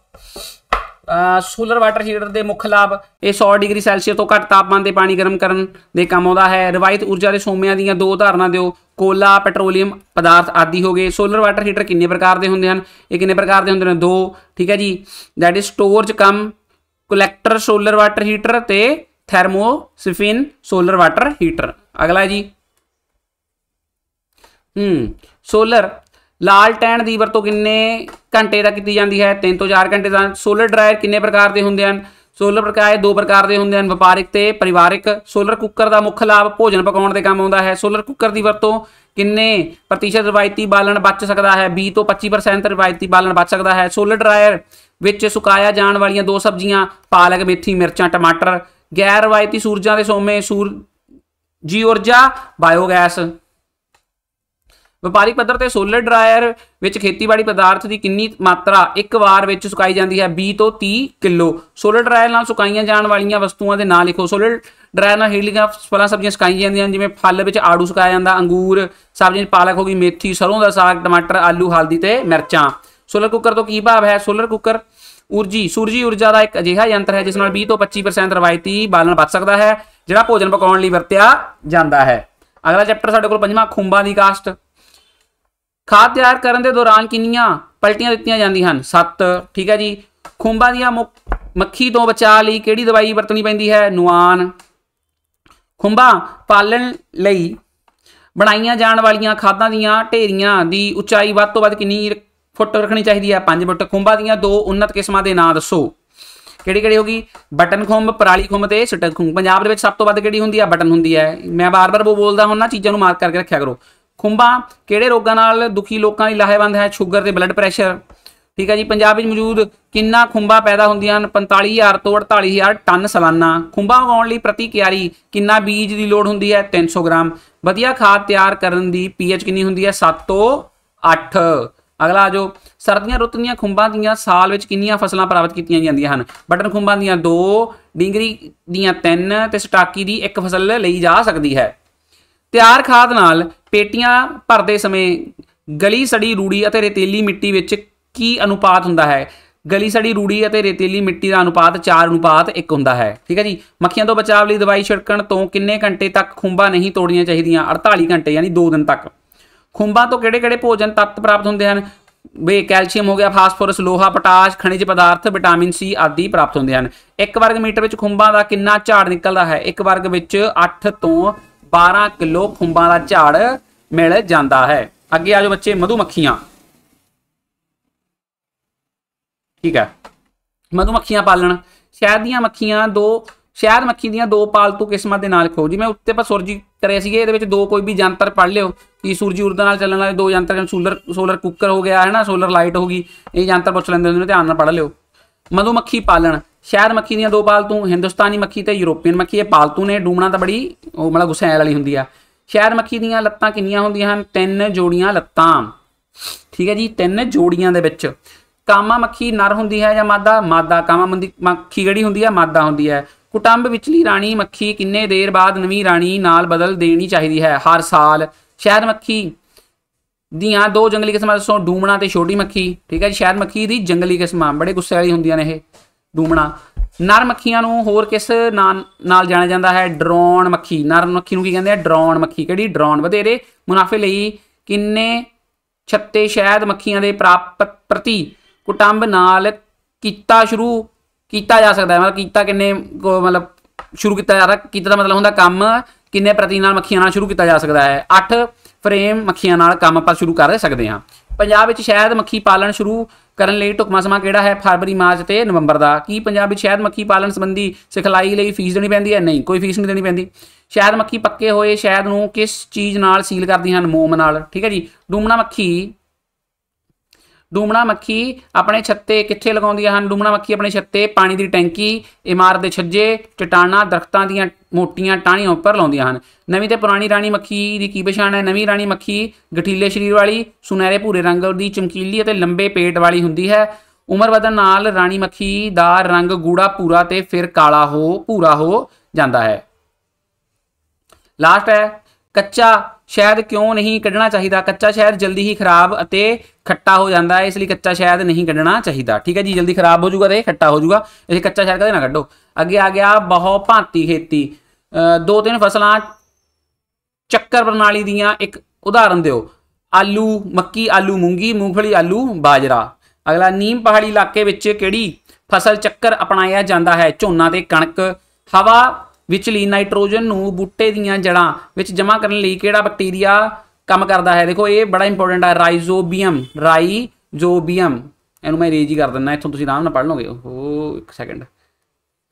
ਸੋਲਰ ਵਾਟਰ ਹੀਟਰ ਦੇ ਮੁੱਖ ਲਾਭ ਇਹ 100 ਡਿਗਰੀ ਸੈਲਸੀਅਸ ਤੋਂ ਘੱਟ ਤਾਪਮਾਨ ਤੇ ਪਾਣੀ ਗਰਮ ਕਰਨ ਦੇ ਕੰਮ ਆਉਂਦਾ ਹੈ ਰਵਾਇਤ ਊਰਜਾ ਦੇ ਸੋਮਿਆਂ ਦੀਆਂ ਦੋ ਧਾਰਨਾ ਦਿਓ ਕੋਲਾ ਪੈਟਰੋਲੀਅਮ ਪਦਾਰਥ ਆਦਿ ਹੋ ਗਏ ਸੋਲਰ ਵਾਟਰ ਹੀਟਰ ਕਿੰਨੇ ਪ੍ਰਕਾਰ ਦੇ ਹੁੰਦੇ ਹਨ ਇਹ ਕਿੰਨੇ ਪ੍ਰਕਾਰ ਦੇ ਹੁੰਦੇ ਨੇ ਦੋ ਠੀਕ ਹੈ ਜੀ that is storage cum collector solar water heater ਤੇ ਥਰਮੋਸਿਫਿਨ ਸੋਲਰ ਵਾਟਰ ਹੀਟਰ ਅਗਲਾ ਜੀ ਹੂੰ ਸੋਲਰ ਲਾਲਟੈਨ ਦੀ ਵਰਤੋਂ ਕਿੰਨੇ ਘੰਟੇ ਦਾ ਕੀਤੀ ਜਾਂਦੀ ਹੈ 3 ਤੋਂ 4 ਘੰਟੇ ਦਾ ਸੋਲਰ ਡਰਾਇਰ ਕਿੰਨੇ ਪ੍ਰਕਾਰ ਦੇ ਹੁੰਦੇ ਹਨ ਸੋਲਰ ਦੇ ਦੋ ਪ੍ਰਕਾਰ ਦੇ ਹੁੰਦੇ ਹਨ ਵਪਾਰਿਕ ਤੇ ਪਰਿਵਾਰਿਕ ਸੋਲਰ ਕੁੱਕਰ ਦਾ ਮੁੱਖ ਲਾਭ ਭੋਜਨ ਪਕਾਉਣ ਦੇ ਕੰਮ ਆਉਂਦਾ ਹੈ ਸੋਲਰ ਕੁੱਕਰ ਦੀ ਵਰਤੋਂ ਕਿੰਨੇ ਪ੍ਰਤੀਸ਼ਤ ਰਵਾਇਤੀ ਬਾਲਣ ਬਚ ਸਕਦਾ ਹੈ 20 ਤੋਂ 25% ਰਵਾਇਤੀ ਬਾਲਣ ਬਚ ਸਕਦਾ ਹੈ ਸੋਲਰ ਡਰਾਇਰ ਵਿੱਚ ਸੁਕਾਇਆ ਜਾਣ ਵਾਲੀਆਂ ਦੋ ਸਬਜ਼ੀਆਂ ਪਾਲਕ ਮੇਥੀ ਮਿਰਚਾਂ ਟਮਾਟਰ ਗੈਰ ਰਵਾਇਤੀ ਸੂਰਜਾਂ ਦੇ ਸੋਮੇ ਸੂਰ ਜੀ ਊਰਜਾ ਬਾਇਓਗੈਸ ਵਪਾਰਿਕ ਪੱਧਰ ਤੇ ਸੋਲਰ ਡਰਾਇਰ ਵਿੱਚ ਖੇਤੀਬਾੜੀ ਪਦਾਰਥ ਦੀ ਕਿੰਨੀ ਮਾਤਰਾ ਇੱਕ ਵਾਰ ਵਿੱਚ ਸੁਕਾਈ ਜਾਂਦੀ ਹੈ 20 ਤੋਂ 30 ਕਿਲੋ ਸੋਲਰ ਡਰਾਇਰ ਨਾਲ ਸੁਕਾਈਆਂ ਜਾਣ ਵਾਲੀਆਂ ਵਸਤੂਆਂ ਦੇ ਨਾਂ ਲਿਖੋ ਸੋਲਰ ਡਰਾਇਰ ਨਾਲ ਹੇਲੀਆਂ ਫਲਾਂ ਸਬਜ਼ੀਆਂ ਸੁਕਾਈ ਜਾਂਦੀਆਂ ਜਿਵੇਂ ਫਲ ਵਿੱਚ ਆੜੂ ਸੁਕਾਇਆ ਜਾਂਦਾ ਅੰਗੂਰ ਸਬਜ਼ੀਆਂ ਪਾਲਕ ਹੋ ਗਈ ਮੇਥੀ ਸਰੋਂ ਦਾ ਸਾਗ ਟਮਾਟਰ ਆਲੂ ਹਲਦੀ ਤੇ ਮਿਰਚਾਂ ਸੋਲਰ ਕੁੱਕਰ ਤੋਂ ਕੀ ਭਾਵ ਹੈ ਸੋਲਰ ਕੁੱਕਰ ਊਰਜੀ ਸੂਰਜੀ ਊਰਜਾ ਦਾ ਇੱਕ ਅਜਿਹਾ ਯੰਤਰ ਹੈ ਜਿਸ ਨਾਲ 20 ਤੋਂ 25% ਰਵਾਇਤੀ ਬਾਲਣ ਬਚ ਸਕਦਾ ਹੈ ਜਿਹੜਾ ਭੋਜਨ ਪਕਾਉਣ ਲਈ ਵਰਤਿਆ ਜਾਂਦਾ ਹੈ ਅਗਲਾ ਚੈਪਟਰ ਸਾਡੇ ਕੋਲ ਪੰਜਵਾਂ ਖੁੰਬਾਂ ਦੀ ਕਾਸਟ ਖਾਦ ਤਿਆਰ ਕਰਨ ਦੇ ਦੌਰਾਨ ਕਿੰਨੀਆਂ ਪਲਟੀਆਂ ਦਿੱਤੀਆਂ ਜਾਂਦੀਆਂ ਹਨ 7 ਠੀਕ ਹੈ ਜੀ ਖੁੰਬਾਂ ਦੀਆਂ ਮੱਖੀ ਤੋਂ ਬਚਾ ਲਈ ਕਿਹੜੀ ਦਵਾਈ ਵਰਤਣੀ ਪੈਂਦੀ ਹੈ ਨੁਆਨ ਖੁੰਬਾਂ ਪਾਲਣ ਲਈ ਬਣਾਈਆਂ ਜਾਣ ਵਾਲੀਆਂ ਖਾਦਾਂ ਦੀਆਂ ਢੇਰੀਆਂ ਦੀ ਉਚਾਈ ਵੱਧ ਤੋਂ ਵੱਧ ਕਿੰਨੀ ਫੁੱਟ ਰੱਖਣੀ ਚਾਹੀਦੀ ਹੈ 5 ਫੁੱਟ ਖੁੰਬਾਂ ਦੀਆਂ ਦੋ ਉन्नत ਕਿਸਮਾਂ ਦੇ ਨਾਂ ਦੱਸੋ ਕਿਹੜੀ ਕਿਹੜੀ ਹੋਗੀ ਬਟਨ ਖੁੰਬ ਪਰਾਲੀ ਖੁੰਬ ਤੇ ਸਟਕ ਖੁੰਬ ਪੰਜਾਬ ਦੇ ਵਿੱਚ ਸਭ ਤੋਂ ਵੱਧ ਕਿਹੜੀ ਹੁੰਦੀ ਹੈ ਬਟਨ ਹੁੰਦੀ ਹੈ ਮੈਂ ਬਾਰ-ਬਾਰ ਉਹ ਬੋਲਦਾ ਹੁਣ ਨਾ ਚੀਜ਼ਾਂ ਨੂੰ ਮਾਰਕ ਕਰਕੇ ਰੱਖਿਆ ਕਰੋ ਖੁੰਬਾ ਕਿਹੜੇ ਰੋਗਾਂ ਨਾਲ ਦੁਖੀ ਲੋਕਾਂ ਲਈ ਲਾਹੇਵੰਦ ਹੈ ਸ਼ੂਗਰ ਤੇ ਬਲੱਡ ਪ੍ਰੈਸ਼ਰ ਠੀਕ ਹੈ ਜੀ ਪੰਜਾਬ ਵਿੱਚ ਮੌਜੂਦ ਕਿੰਨਾ ਖੁੰਬਾ ਪੈਦਾ ਹੁੰਦੀਆਂ ਹਨ 45000 ਤੋਂ 48000 ਟਨ ਸਾਲਾਨਾ ਖੁੰਬਾ ਉਗਾਉਣ ਲਈ ਪ੍ਰਤੀ ਕਿਆਰੀ ਕਿੰਨਾ ਬੀਜ ਦੀ ਲੋੜ ਹੁੰਦੀ ਹੈ 300 ਗ੍ਰਾਮ ਵਧੀਆ ਖਾਦ ਤਿਆਰ ਕਰਨ ਦੀ ਪੀਐਚ ਕਿੰਨੀ ਹੁੰਦੀ ਹੈ 7 ਤੋਂ 8 ਅਗਲਾ ਜੋ ਸਰਦੀਆਂ ਰੁੱਤ ਦੀਆਂ ਖੁੰਬਾਂ ਦੀਆਂ ਸਾਲ ਵਿੱਚ ਕਿੰਨੀਆਂ ਫਸਲਾਂ ਪ੍ਰਾਪਤ ਕੀਤੀਆਂ ਜਾਂਦੀਆਂ ਹਨ ਬਟਨ ਖੁੰਬਾਂ ਦੀਆਂ 2 ਡਿੰਗਰੀ ਦੀਆਂ 3 ਤੇ ਸਟਾਕੀ ਦੀ ਇੱਕ ਫਸਲ ਲਈ ਜਾ ਸਕਦੀ ਹੈ ਤਿਆਰ ਖਾਦ ਨਾਲ ਪੇਟੀਆਂ ਭਰਦੇ ਸਮੇਂ ਗਲੀ ਸੜੀ ਰੂੜੀ ਅਤੇ ਰੇਤੀਲੀ ਮਿੱਟੀ ਵਿੱਚ ਕੀ ਅਨੁਪਾਤ ਹੁੰਦਾ ਹੈ ਗਲੀ ਸੜੀ ਰੂੜੀ ਅਤੇ ਰੇਤੀਲੀ ਮਿੱਟੀ ਦਾ ਅਨੁਪਾਤ 4 ਅਨੁਪਾਤ 1 ਹੁੰਦਾ ਹੈ ਠੀਕ ਹੈ ਜੀ ਮੱਖੀਆਂ ਤੋਂ ਬਚਾਅ ਲਈ ਦਵਾਈ ਛਿੜਕਣ ਤੋਂ ਕਿੰਨੇ ਘੰਟੇ ਤੱਕ ਖੁੰਬਾਂ ਨਹੀਂ ਤੋੜੀਆਂ ਚਾਹੀਦੀਆਂ 48 ਘੰਟੇ ਯਾਨੀ 2 ਦਿਨ ਤੱਕ ਖੁੰਬਾਂ ਤੋਂ ਕਿਹੜੇ-ਕਿਹੜੇ ਭੋਜਨ ਤੱਤ ਪ੍ਰਾਪਤ ਹੁੰਦੇ ਹਨ ਵੇ ਕੈਲਸ਼ੀਅਮ ਹੋ ਗਿਆ ਫਾਸਫੋਰਸ ਲੋਹਾ ਪੋਟਾਸ਼ ਖਣਿਜ ਪਦਾਰਥ ਵਿਟਾਮਿਨ ਸੀ ਆਦਿ ਪ੍ਰਾਪਤ ਹੁੰਦੇ ਹਨ 1 ਵਰਗ ਮੀਟਰ ਵਿੱਚ ਖੁੰਬਾਂ ਦਾ ਕਿੰਨਾ ਝਾੜ ਨਿਕਲਦਾ ਹੈ 1 ਵਰਗ ਵਿੱਚ 8 ਤੋਂ 12 ਕਿਲੋ ਖੁੰਬਾਂ ਦਾ ਝਾੜ ਮਿਲ ਜਾਂਦਾ ਹੈ ਅੱਗੇ ਆਜੋ ਬੱਚੇ ਮਧੂਮੱਖੀਆਂ ਠੀਕ ਹੈ ਮਧੂਮੱਖੀਆਂ ਪਾਲਣ ਸ਼ਹਿਦ ਦੀਆਂ ਮੱਖੀਆਂ ਦੋ ਸ਼ਹਿਦ ਮੱਖੀ ਦੀਆਂ ਦੋ ਪਾਲਤੂ ਕਿਸਮਾਂ ਦੇ ਨਾਲ ਖੋਜੀ ਮੈਂ ਉੱਤੇ ਪਰ ਸੁਰਜੀ ਕਰੇ ਸੀਗੇ ਇਹਦੇ ਵਿੱਚ ਦੋ ਕੋਈ ਵੀ ਜੰਤਰ ਪੜ ਲਿਓ ਕਿ ਸੂਰਜੀ ਊਰਜਾ ਨਾਲ ਚੱਲਣ ਵਾਲੇ ਦੋ ਜੰਤਰ ਜਿਵੇਂ ਸੋਲਰ ਸੋਲਰ ਕੁੱਕਰ ਹੋ ਗਿਆ ਹੈ ਨਾ ਸੋਲਰ ਲਾਈਟ ਹੋ ਗਈ ਇਹ ਜੰਤਰ ਪੁੱਛ ਲੈਂਦੇ ਹੁੰਦੇ ਨੇ ਧਿਆਨ ਨਾਲ ਪੜ ਲਿਓ ਮਧੂਮੱਖੀ ਪਾਲਣ ਸ਼ਹਿਰ ਮੱਖੀ ਦੀਆਂ ਦੋ ਪਾਲਤੂ ਹਿੰਦੁਸਤਾਨੀ ਮੱਖੀ ਤੇ ਯੂਰੋਪੀਅਨ ਮੱਖੀ ਇਹ ਪਾਲਤੂ ਨੇ ਡੂਮਣਾ ਤਾਂ ਬੜੀ ਉਹ ਮਤਲਬ ਗੁਸੈਲ ਵਾਲੀ ਹੁੰਦੀ ਆ ਸ਼ਹਿਰ ਮੱਖੀ ਦੀਆਂ ਲੱਤਾਂ ਕਿੰਨੀਆਂ ਹੁੰਦੀਆਂ ਹਨ ਤਿੰਨ ਜੋੜੀਆਂ ਲੱਤਾਂ ਠੀਕ ਹੈ ਜੀ ਤਿੰਨ ਜੋੜੀਆਂ ਦੇ ਵਿੱਚ ਕਾਮਾ ਮੱਖੀ ਨਰ ਹੁੰਦੀ ਹੈ ਜਾਂ ਮਾਦਾ ਮਾਦਾ ਕਾਮਾ ਮੱਖੀ ਕਿਹੜੀ ਹੁੰਦੀ ਹੈ ਮਾਦਾ ਹੁੰਦੀ ਹੈ ਕੁਟੰਬ ਵਿਚਲੀ ਰਾਣੀ ਮੱਖੀ ਕਿੰਨੇ ਦੇਰ ਬਾਅਦ ਨਵੀਂ ਰਾਣੀ ਨਾਲ ਬਦਲ ਦੇਣੀ ਚਾਹੀਦੀ ਹੈ ਹਰ ਸਾਲ ਸ਼ਹਿਦ ਮੱਖੀ ਦੀਆਂ ਦੋ ਜੰਗਲੀ ਕਿਸਮਾਂ ਦੱਸੋ ਡੂਮਣਾ ਤੇ ਛੋਟੀ ਮੱਖੀ ਠੀਕ ਹੈ ਜੀ ਸ਼ਹਿਦ ਮੱਖੀ ਦੀ ਜੰਗਲੀ ਕਿਸਮਾਂ ਬੜੇ ਗੁੱਸੇ ਵਾਲੀ ਹੁੰਦੀਆਂ ਨੇ ਇਹ ਡੂਮਣਾ ਨਰ ਮੱਖੀਆਂ ਨੂੰ ਹੋਰ ਕਿਸ ਨਾਮ ਨਾਲ ਜਾਣਿਆ ਜਾਂਦਾ ਹੈ ਡਰੋਨ ਮੱਖੀ ਨਰ ਮੱਖੀ ਨੂੰ ਕੀ ਕਹਿੰਦੇ ਆ ਡਰੋਨ ਮੱਖੀ ਕਿਹੜੀ ਡਰੋਨ ਵਧੇਰੇ ਮੁਨਾਫੇ ਲਈ ਕਿੰਨੇ ਛੱਤੇ ਸ਼ਹਿਦ ਮੱਖੀਆਂ ਦੇ ਪ੍ਰਾਪਤ ਪ੍ਰਤੀ ਕੁਟੰਬ ਨਾਲ ਕੀਤਾ ਸ਼ੁਰੂ ਕੀਤਾ ਜਾ ਸਕਦਾ ਹੈ ਮਤਲਬ ਕੀਤਾ ਕਿੰਨੇ ਮਤਲਬ ਸ਼ੁਰੂ ਕੀਤਾ ਜਾ ਰਿਹਾ ਕੀਤਾ ਦਾ ਮਤਲਬ ਹੁੰਦਾ ਕੰਮ ਕਿੰਨੇ ਪ੍ਰਤੀ ਨਾਲ ਮੱਖੀਆਂ ਨਾਲ ਸ਼ੁਰੂ ਕੀਤਾ ਜਾ ਸਕਦਾ ਹੈ 8 ਫਰੇਮ ਮੱਖੀਆਂ ਨਾਲ ਕੰਮ ਆਪਾਂ ਸ਼ੁਰੂ ਕਰ ਸਕਦੇ ਹਾਂ ਪੰਜਾਬ ਵਿੱਚ ਸ਼ਹਿਦ ਮੱਖੀ ਪਾਲਣ ਸ਼ੁਰੂ ਕਰਨ ਲਈ ਟੁਕਮਾ ਸਮਾਂ ਕਿਹੜਾ ਹੈ ਫਰਵਰੀ ਮਾਰਚ ਤੇ ਨਵੰਬਰ ਦਾ ਕੀ ਪੰਜਾਬ ਵਿੱਚ ਸ਼ਹਿਦ ਮੱਖੀ ਪਾਲਣ ਸੰਬੰਧੀ ਸਿਖਲਾਈ ਲਈ ਫੀਸ ਦੇਣੀ ਪੈਂਦੀ ਹੈ ਨਹੀਂ ਕੋਈ ਫੀਸ ਨਹੀਂ ਦੇਣੀ ਪੈਂਦੀ ਸ਼ਹਿਦ ਮੱਖੀ ਪੱਕੇ ਹੋਏ ਸ਼ਹਿਦ ਨੂੰ ਕਿਸ ਚੀਜ਼ ਨਾਲ ਸੀਲ ਕਰਦੀਆਂ ਹਨ ਮੋਮ ਨਾਲ ਠੀਕ ਹੈ ਜੀ ਡੂਮਣਾ ਮੱਖੀ ਡੂਮਣਾ ਮੱਖੀ ਆਪਣੇ ਛੱਤੇ ਕਿੱਥੇ ਲਗਾਉਂਦੀਆਂ ਹਨ ਡੂਮਣਾ ਮੱਖੀ ਆਪਣੇ ਛੱਤੇ ਪਾਣੀ ਦੀ ਟੈਂਕੀ ਇਮਾਰਤ ਦੇ ਛੱਜੇ ਚਟਾਨਾਂ ਦਰਖਤਾਂ ਦੀਆਂ ਮੋਟੀਆਂ ਟਾਹਣੀਆਂ ਉੱਪਰ ਲਾਉਂਦੀਆਂ ਹਨ ਨਵੀਂ ਤੇ ਪੁਰਾਣੀ ਰਾਣੀ ਮੱਖੀ ਦੀ ਕੀ ਪਛਾਣ ਹੈ ਨਵੀਂ ਰਾਣੀ ਮੱਖੀ ਗਠੀਲੇ ਸਰੀਰ ਵਾਲੀ ਸੁਨਹਿਰੇ ਭੂਰੇ ਰੰਗ ਦੀ ਚਮਕੀਲੀ ਅਤੇ ਲੰਬੇ ਪੇਟ ਵਾਲੀ ਹੁੰਦੀ ਹੈ ਉਮਰ ਵਧਣ ਨਾਲ ਰਾਣੀ ਮੱਖੀ ਦਾ ਰੰਗ ਗੂੜਾ ਪੂਰਾ ਤੇ ਫਿਰ ਕਾਲਾ ਹੋ ਭੂਰਾ ਹੋ ਜਾਂਦਾ ਹੈ ਲਾਸਟ ਹੈ ਕੱਚਾ ਸ਼ਹਿਦ ਕਿਉਂ ਨਹੀਂ ਕੱਢਣਾ ਚਾਹੀਦਾ ਕੱਚਾ ਸ਼ਹਿਦ ਜਲਦੀ ਹੀ ਖਰਾਬ ਅਤੇ ਖੱਟਾ ਹੋ ਜਾਂਦਾ ਹੈ ਇਸ ਲਈ ਕੱਚਾ ਸ਼ਹਿਦ ਨਹੀਂ ਕੱਢਣਾ ਚਾਹੀਦਾ ਠੀਕ ਹੈ ਜੀ ਜਲਦੀ ਖਰਾਬ ਹੋ ਜਾਊਗਾ ਤੇ ਖੱਟਾ ਹੋ ਜਾਊਗਾ ਇਸ ਕੱਚਾ ਸ਼ਹਿਦ ਕਦੇ ਨਾ ਕੱਢੋ ਅੱਗੇ ਆ ਗਿਆ ਬਹੁ ਭਾਂਤੀ ਖੇਤੀ ਦੋ ਤਿੰਨ ਫਸਲਾਂ ਚੱਕਰ ਪ੍ਰਣਾਲੀ ਦੀਆਂ ਇੱਕ ਉਦਾਹਰਨ ਦਿਓ ਆਲੂ ਮੱਕੀ ਆਲੂ ਮੂੰਗੀ ਮੂੰਗਫਲੀ ਆਲੂ ਬਾਜਰਾ ਅਗਲਾ ਨੀਮ ਪਹਾੜੀ ਇਲਾਕੇ ਵਿੱਚ ਕਿਹੜੀ ਫਸਲ ਚੱਕਰ ਅਪਣਾਇਆ ਜਾਂਦਾ ਹੈ ਝੋਨਾ ਤੇ ਕਣਕ ਹਵਾ ਵਿਚਲੀ ਨਾਈਟ੍ਰੋਜਨ ਨੂੰ ਬੂਟੇ ਦੀਆਂ ਜੜਾਂ ਵਿੱਚ ਜਮ੍ਹਾਂ ਕਰਨ ਲਈ ਕਿਹੜਾ ਬੈਕਟੀਰੀਆ ਕੰਮ ਕਰਦਾ ਹੈ ਦੇਖੋ ਇਹ ਬੜਾ ਇੰਪੋਰਟੈਂਟ ਹੈ ਰਾਈਜ਼ੋਬੀਅਮ ਰਾਈਜ਼ੋਬੀਅਮ ਇਹਨੂੰ ਮੈਂ ਰੇਜ ਹੀ ਕਰ ਦਿੰਦਾ ਇੱਥੋਂ ਤੁਸੀਂ ਆਰਾਮ ਨਾਲ ਪੜ੍ਹ ਲਓਗੇ ਉਹ ਇੱਕ ਸੈਕਿੰਡ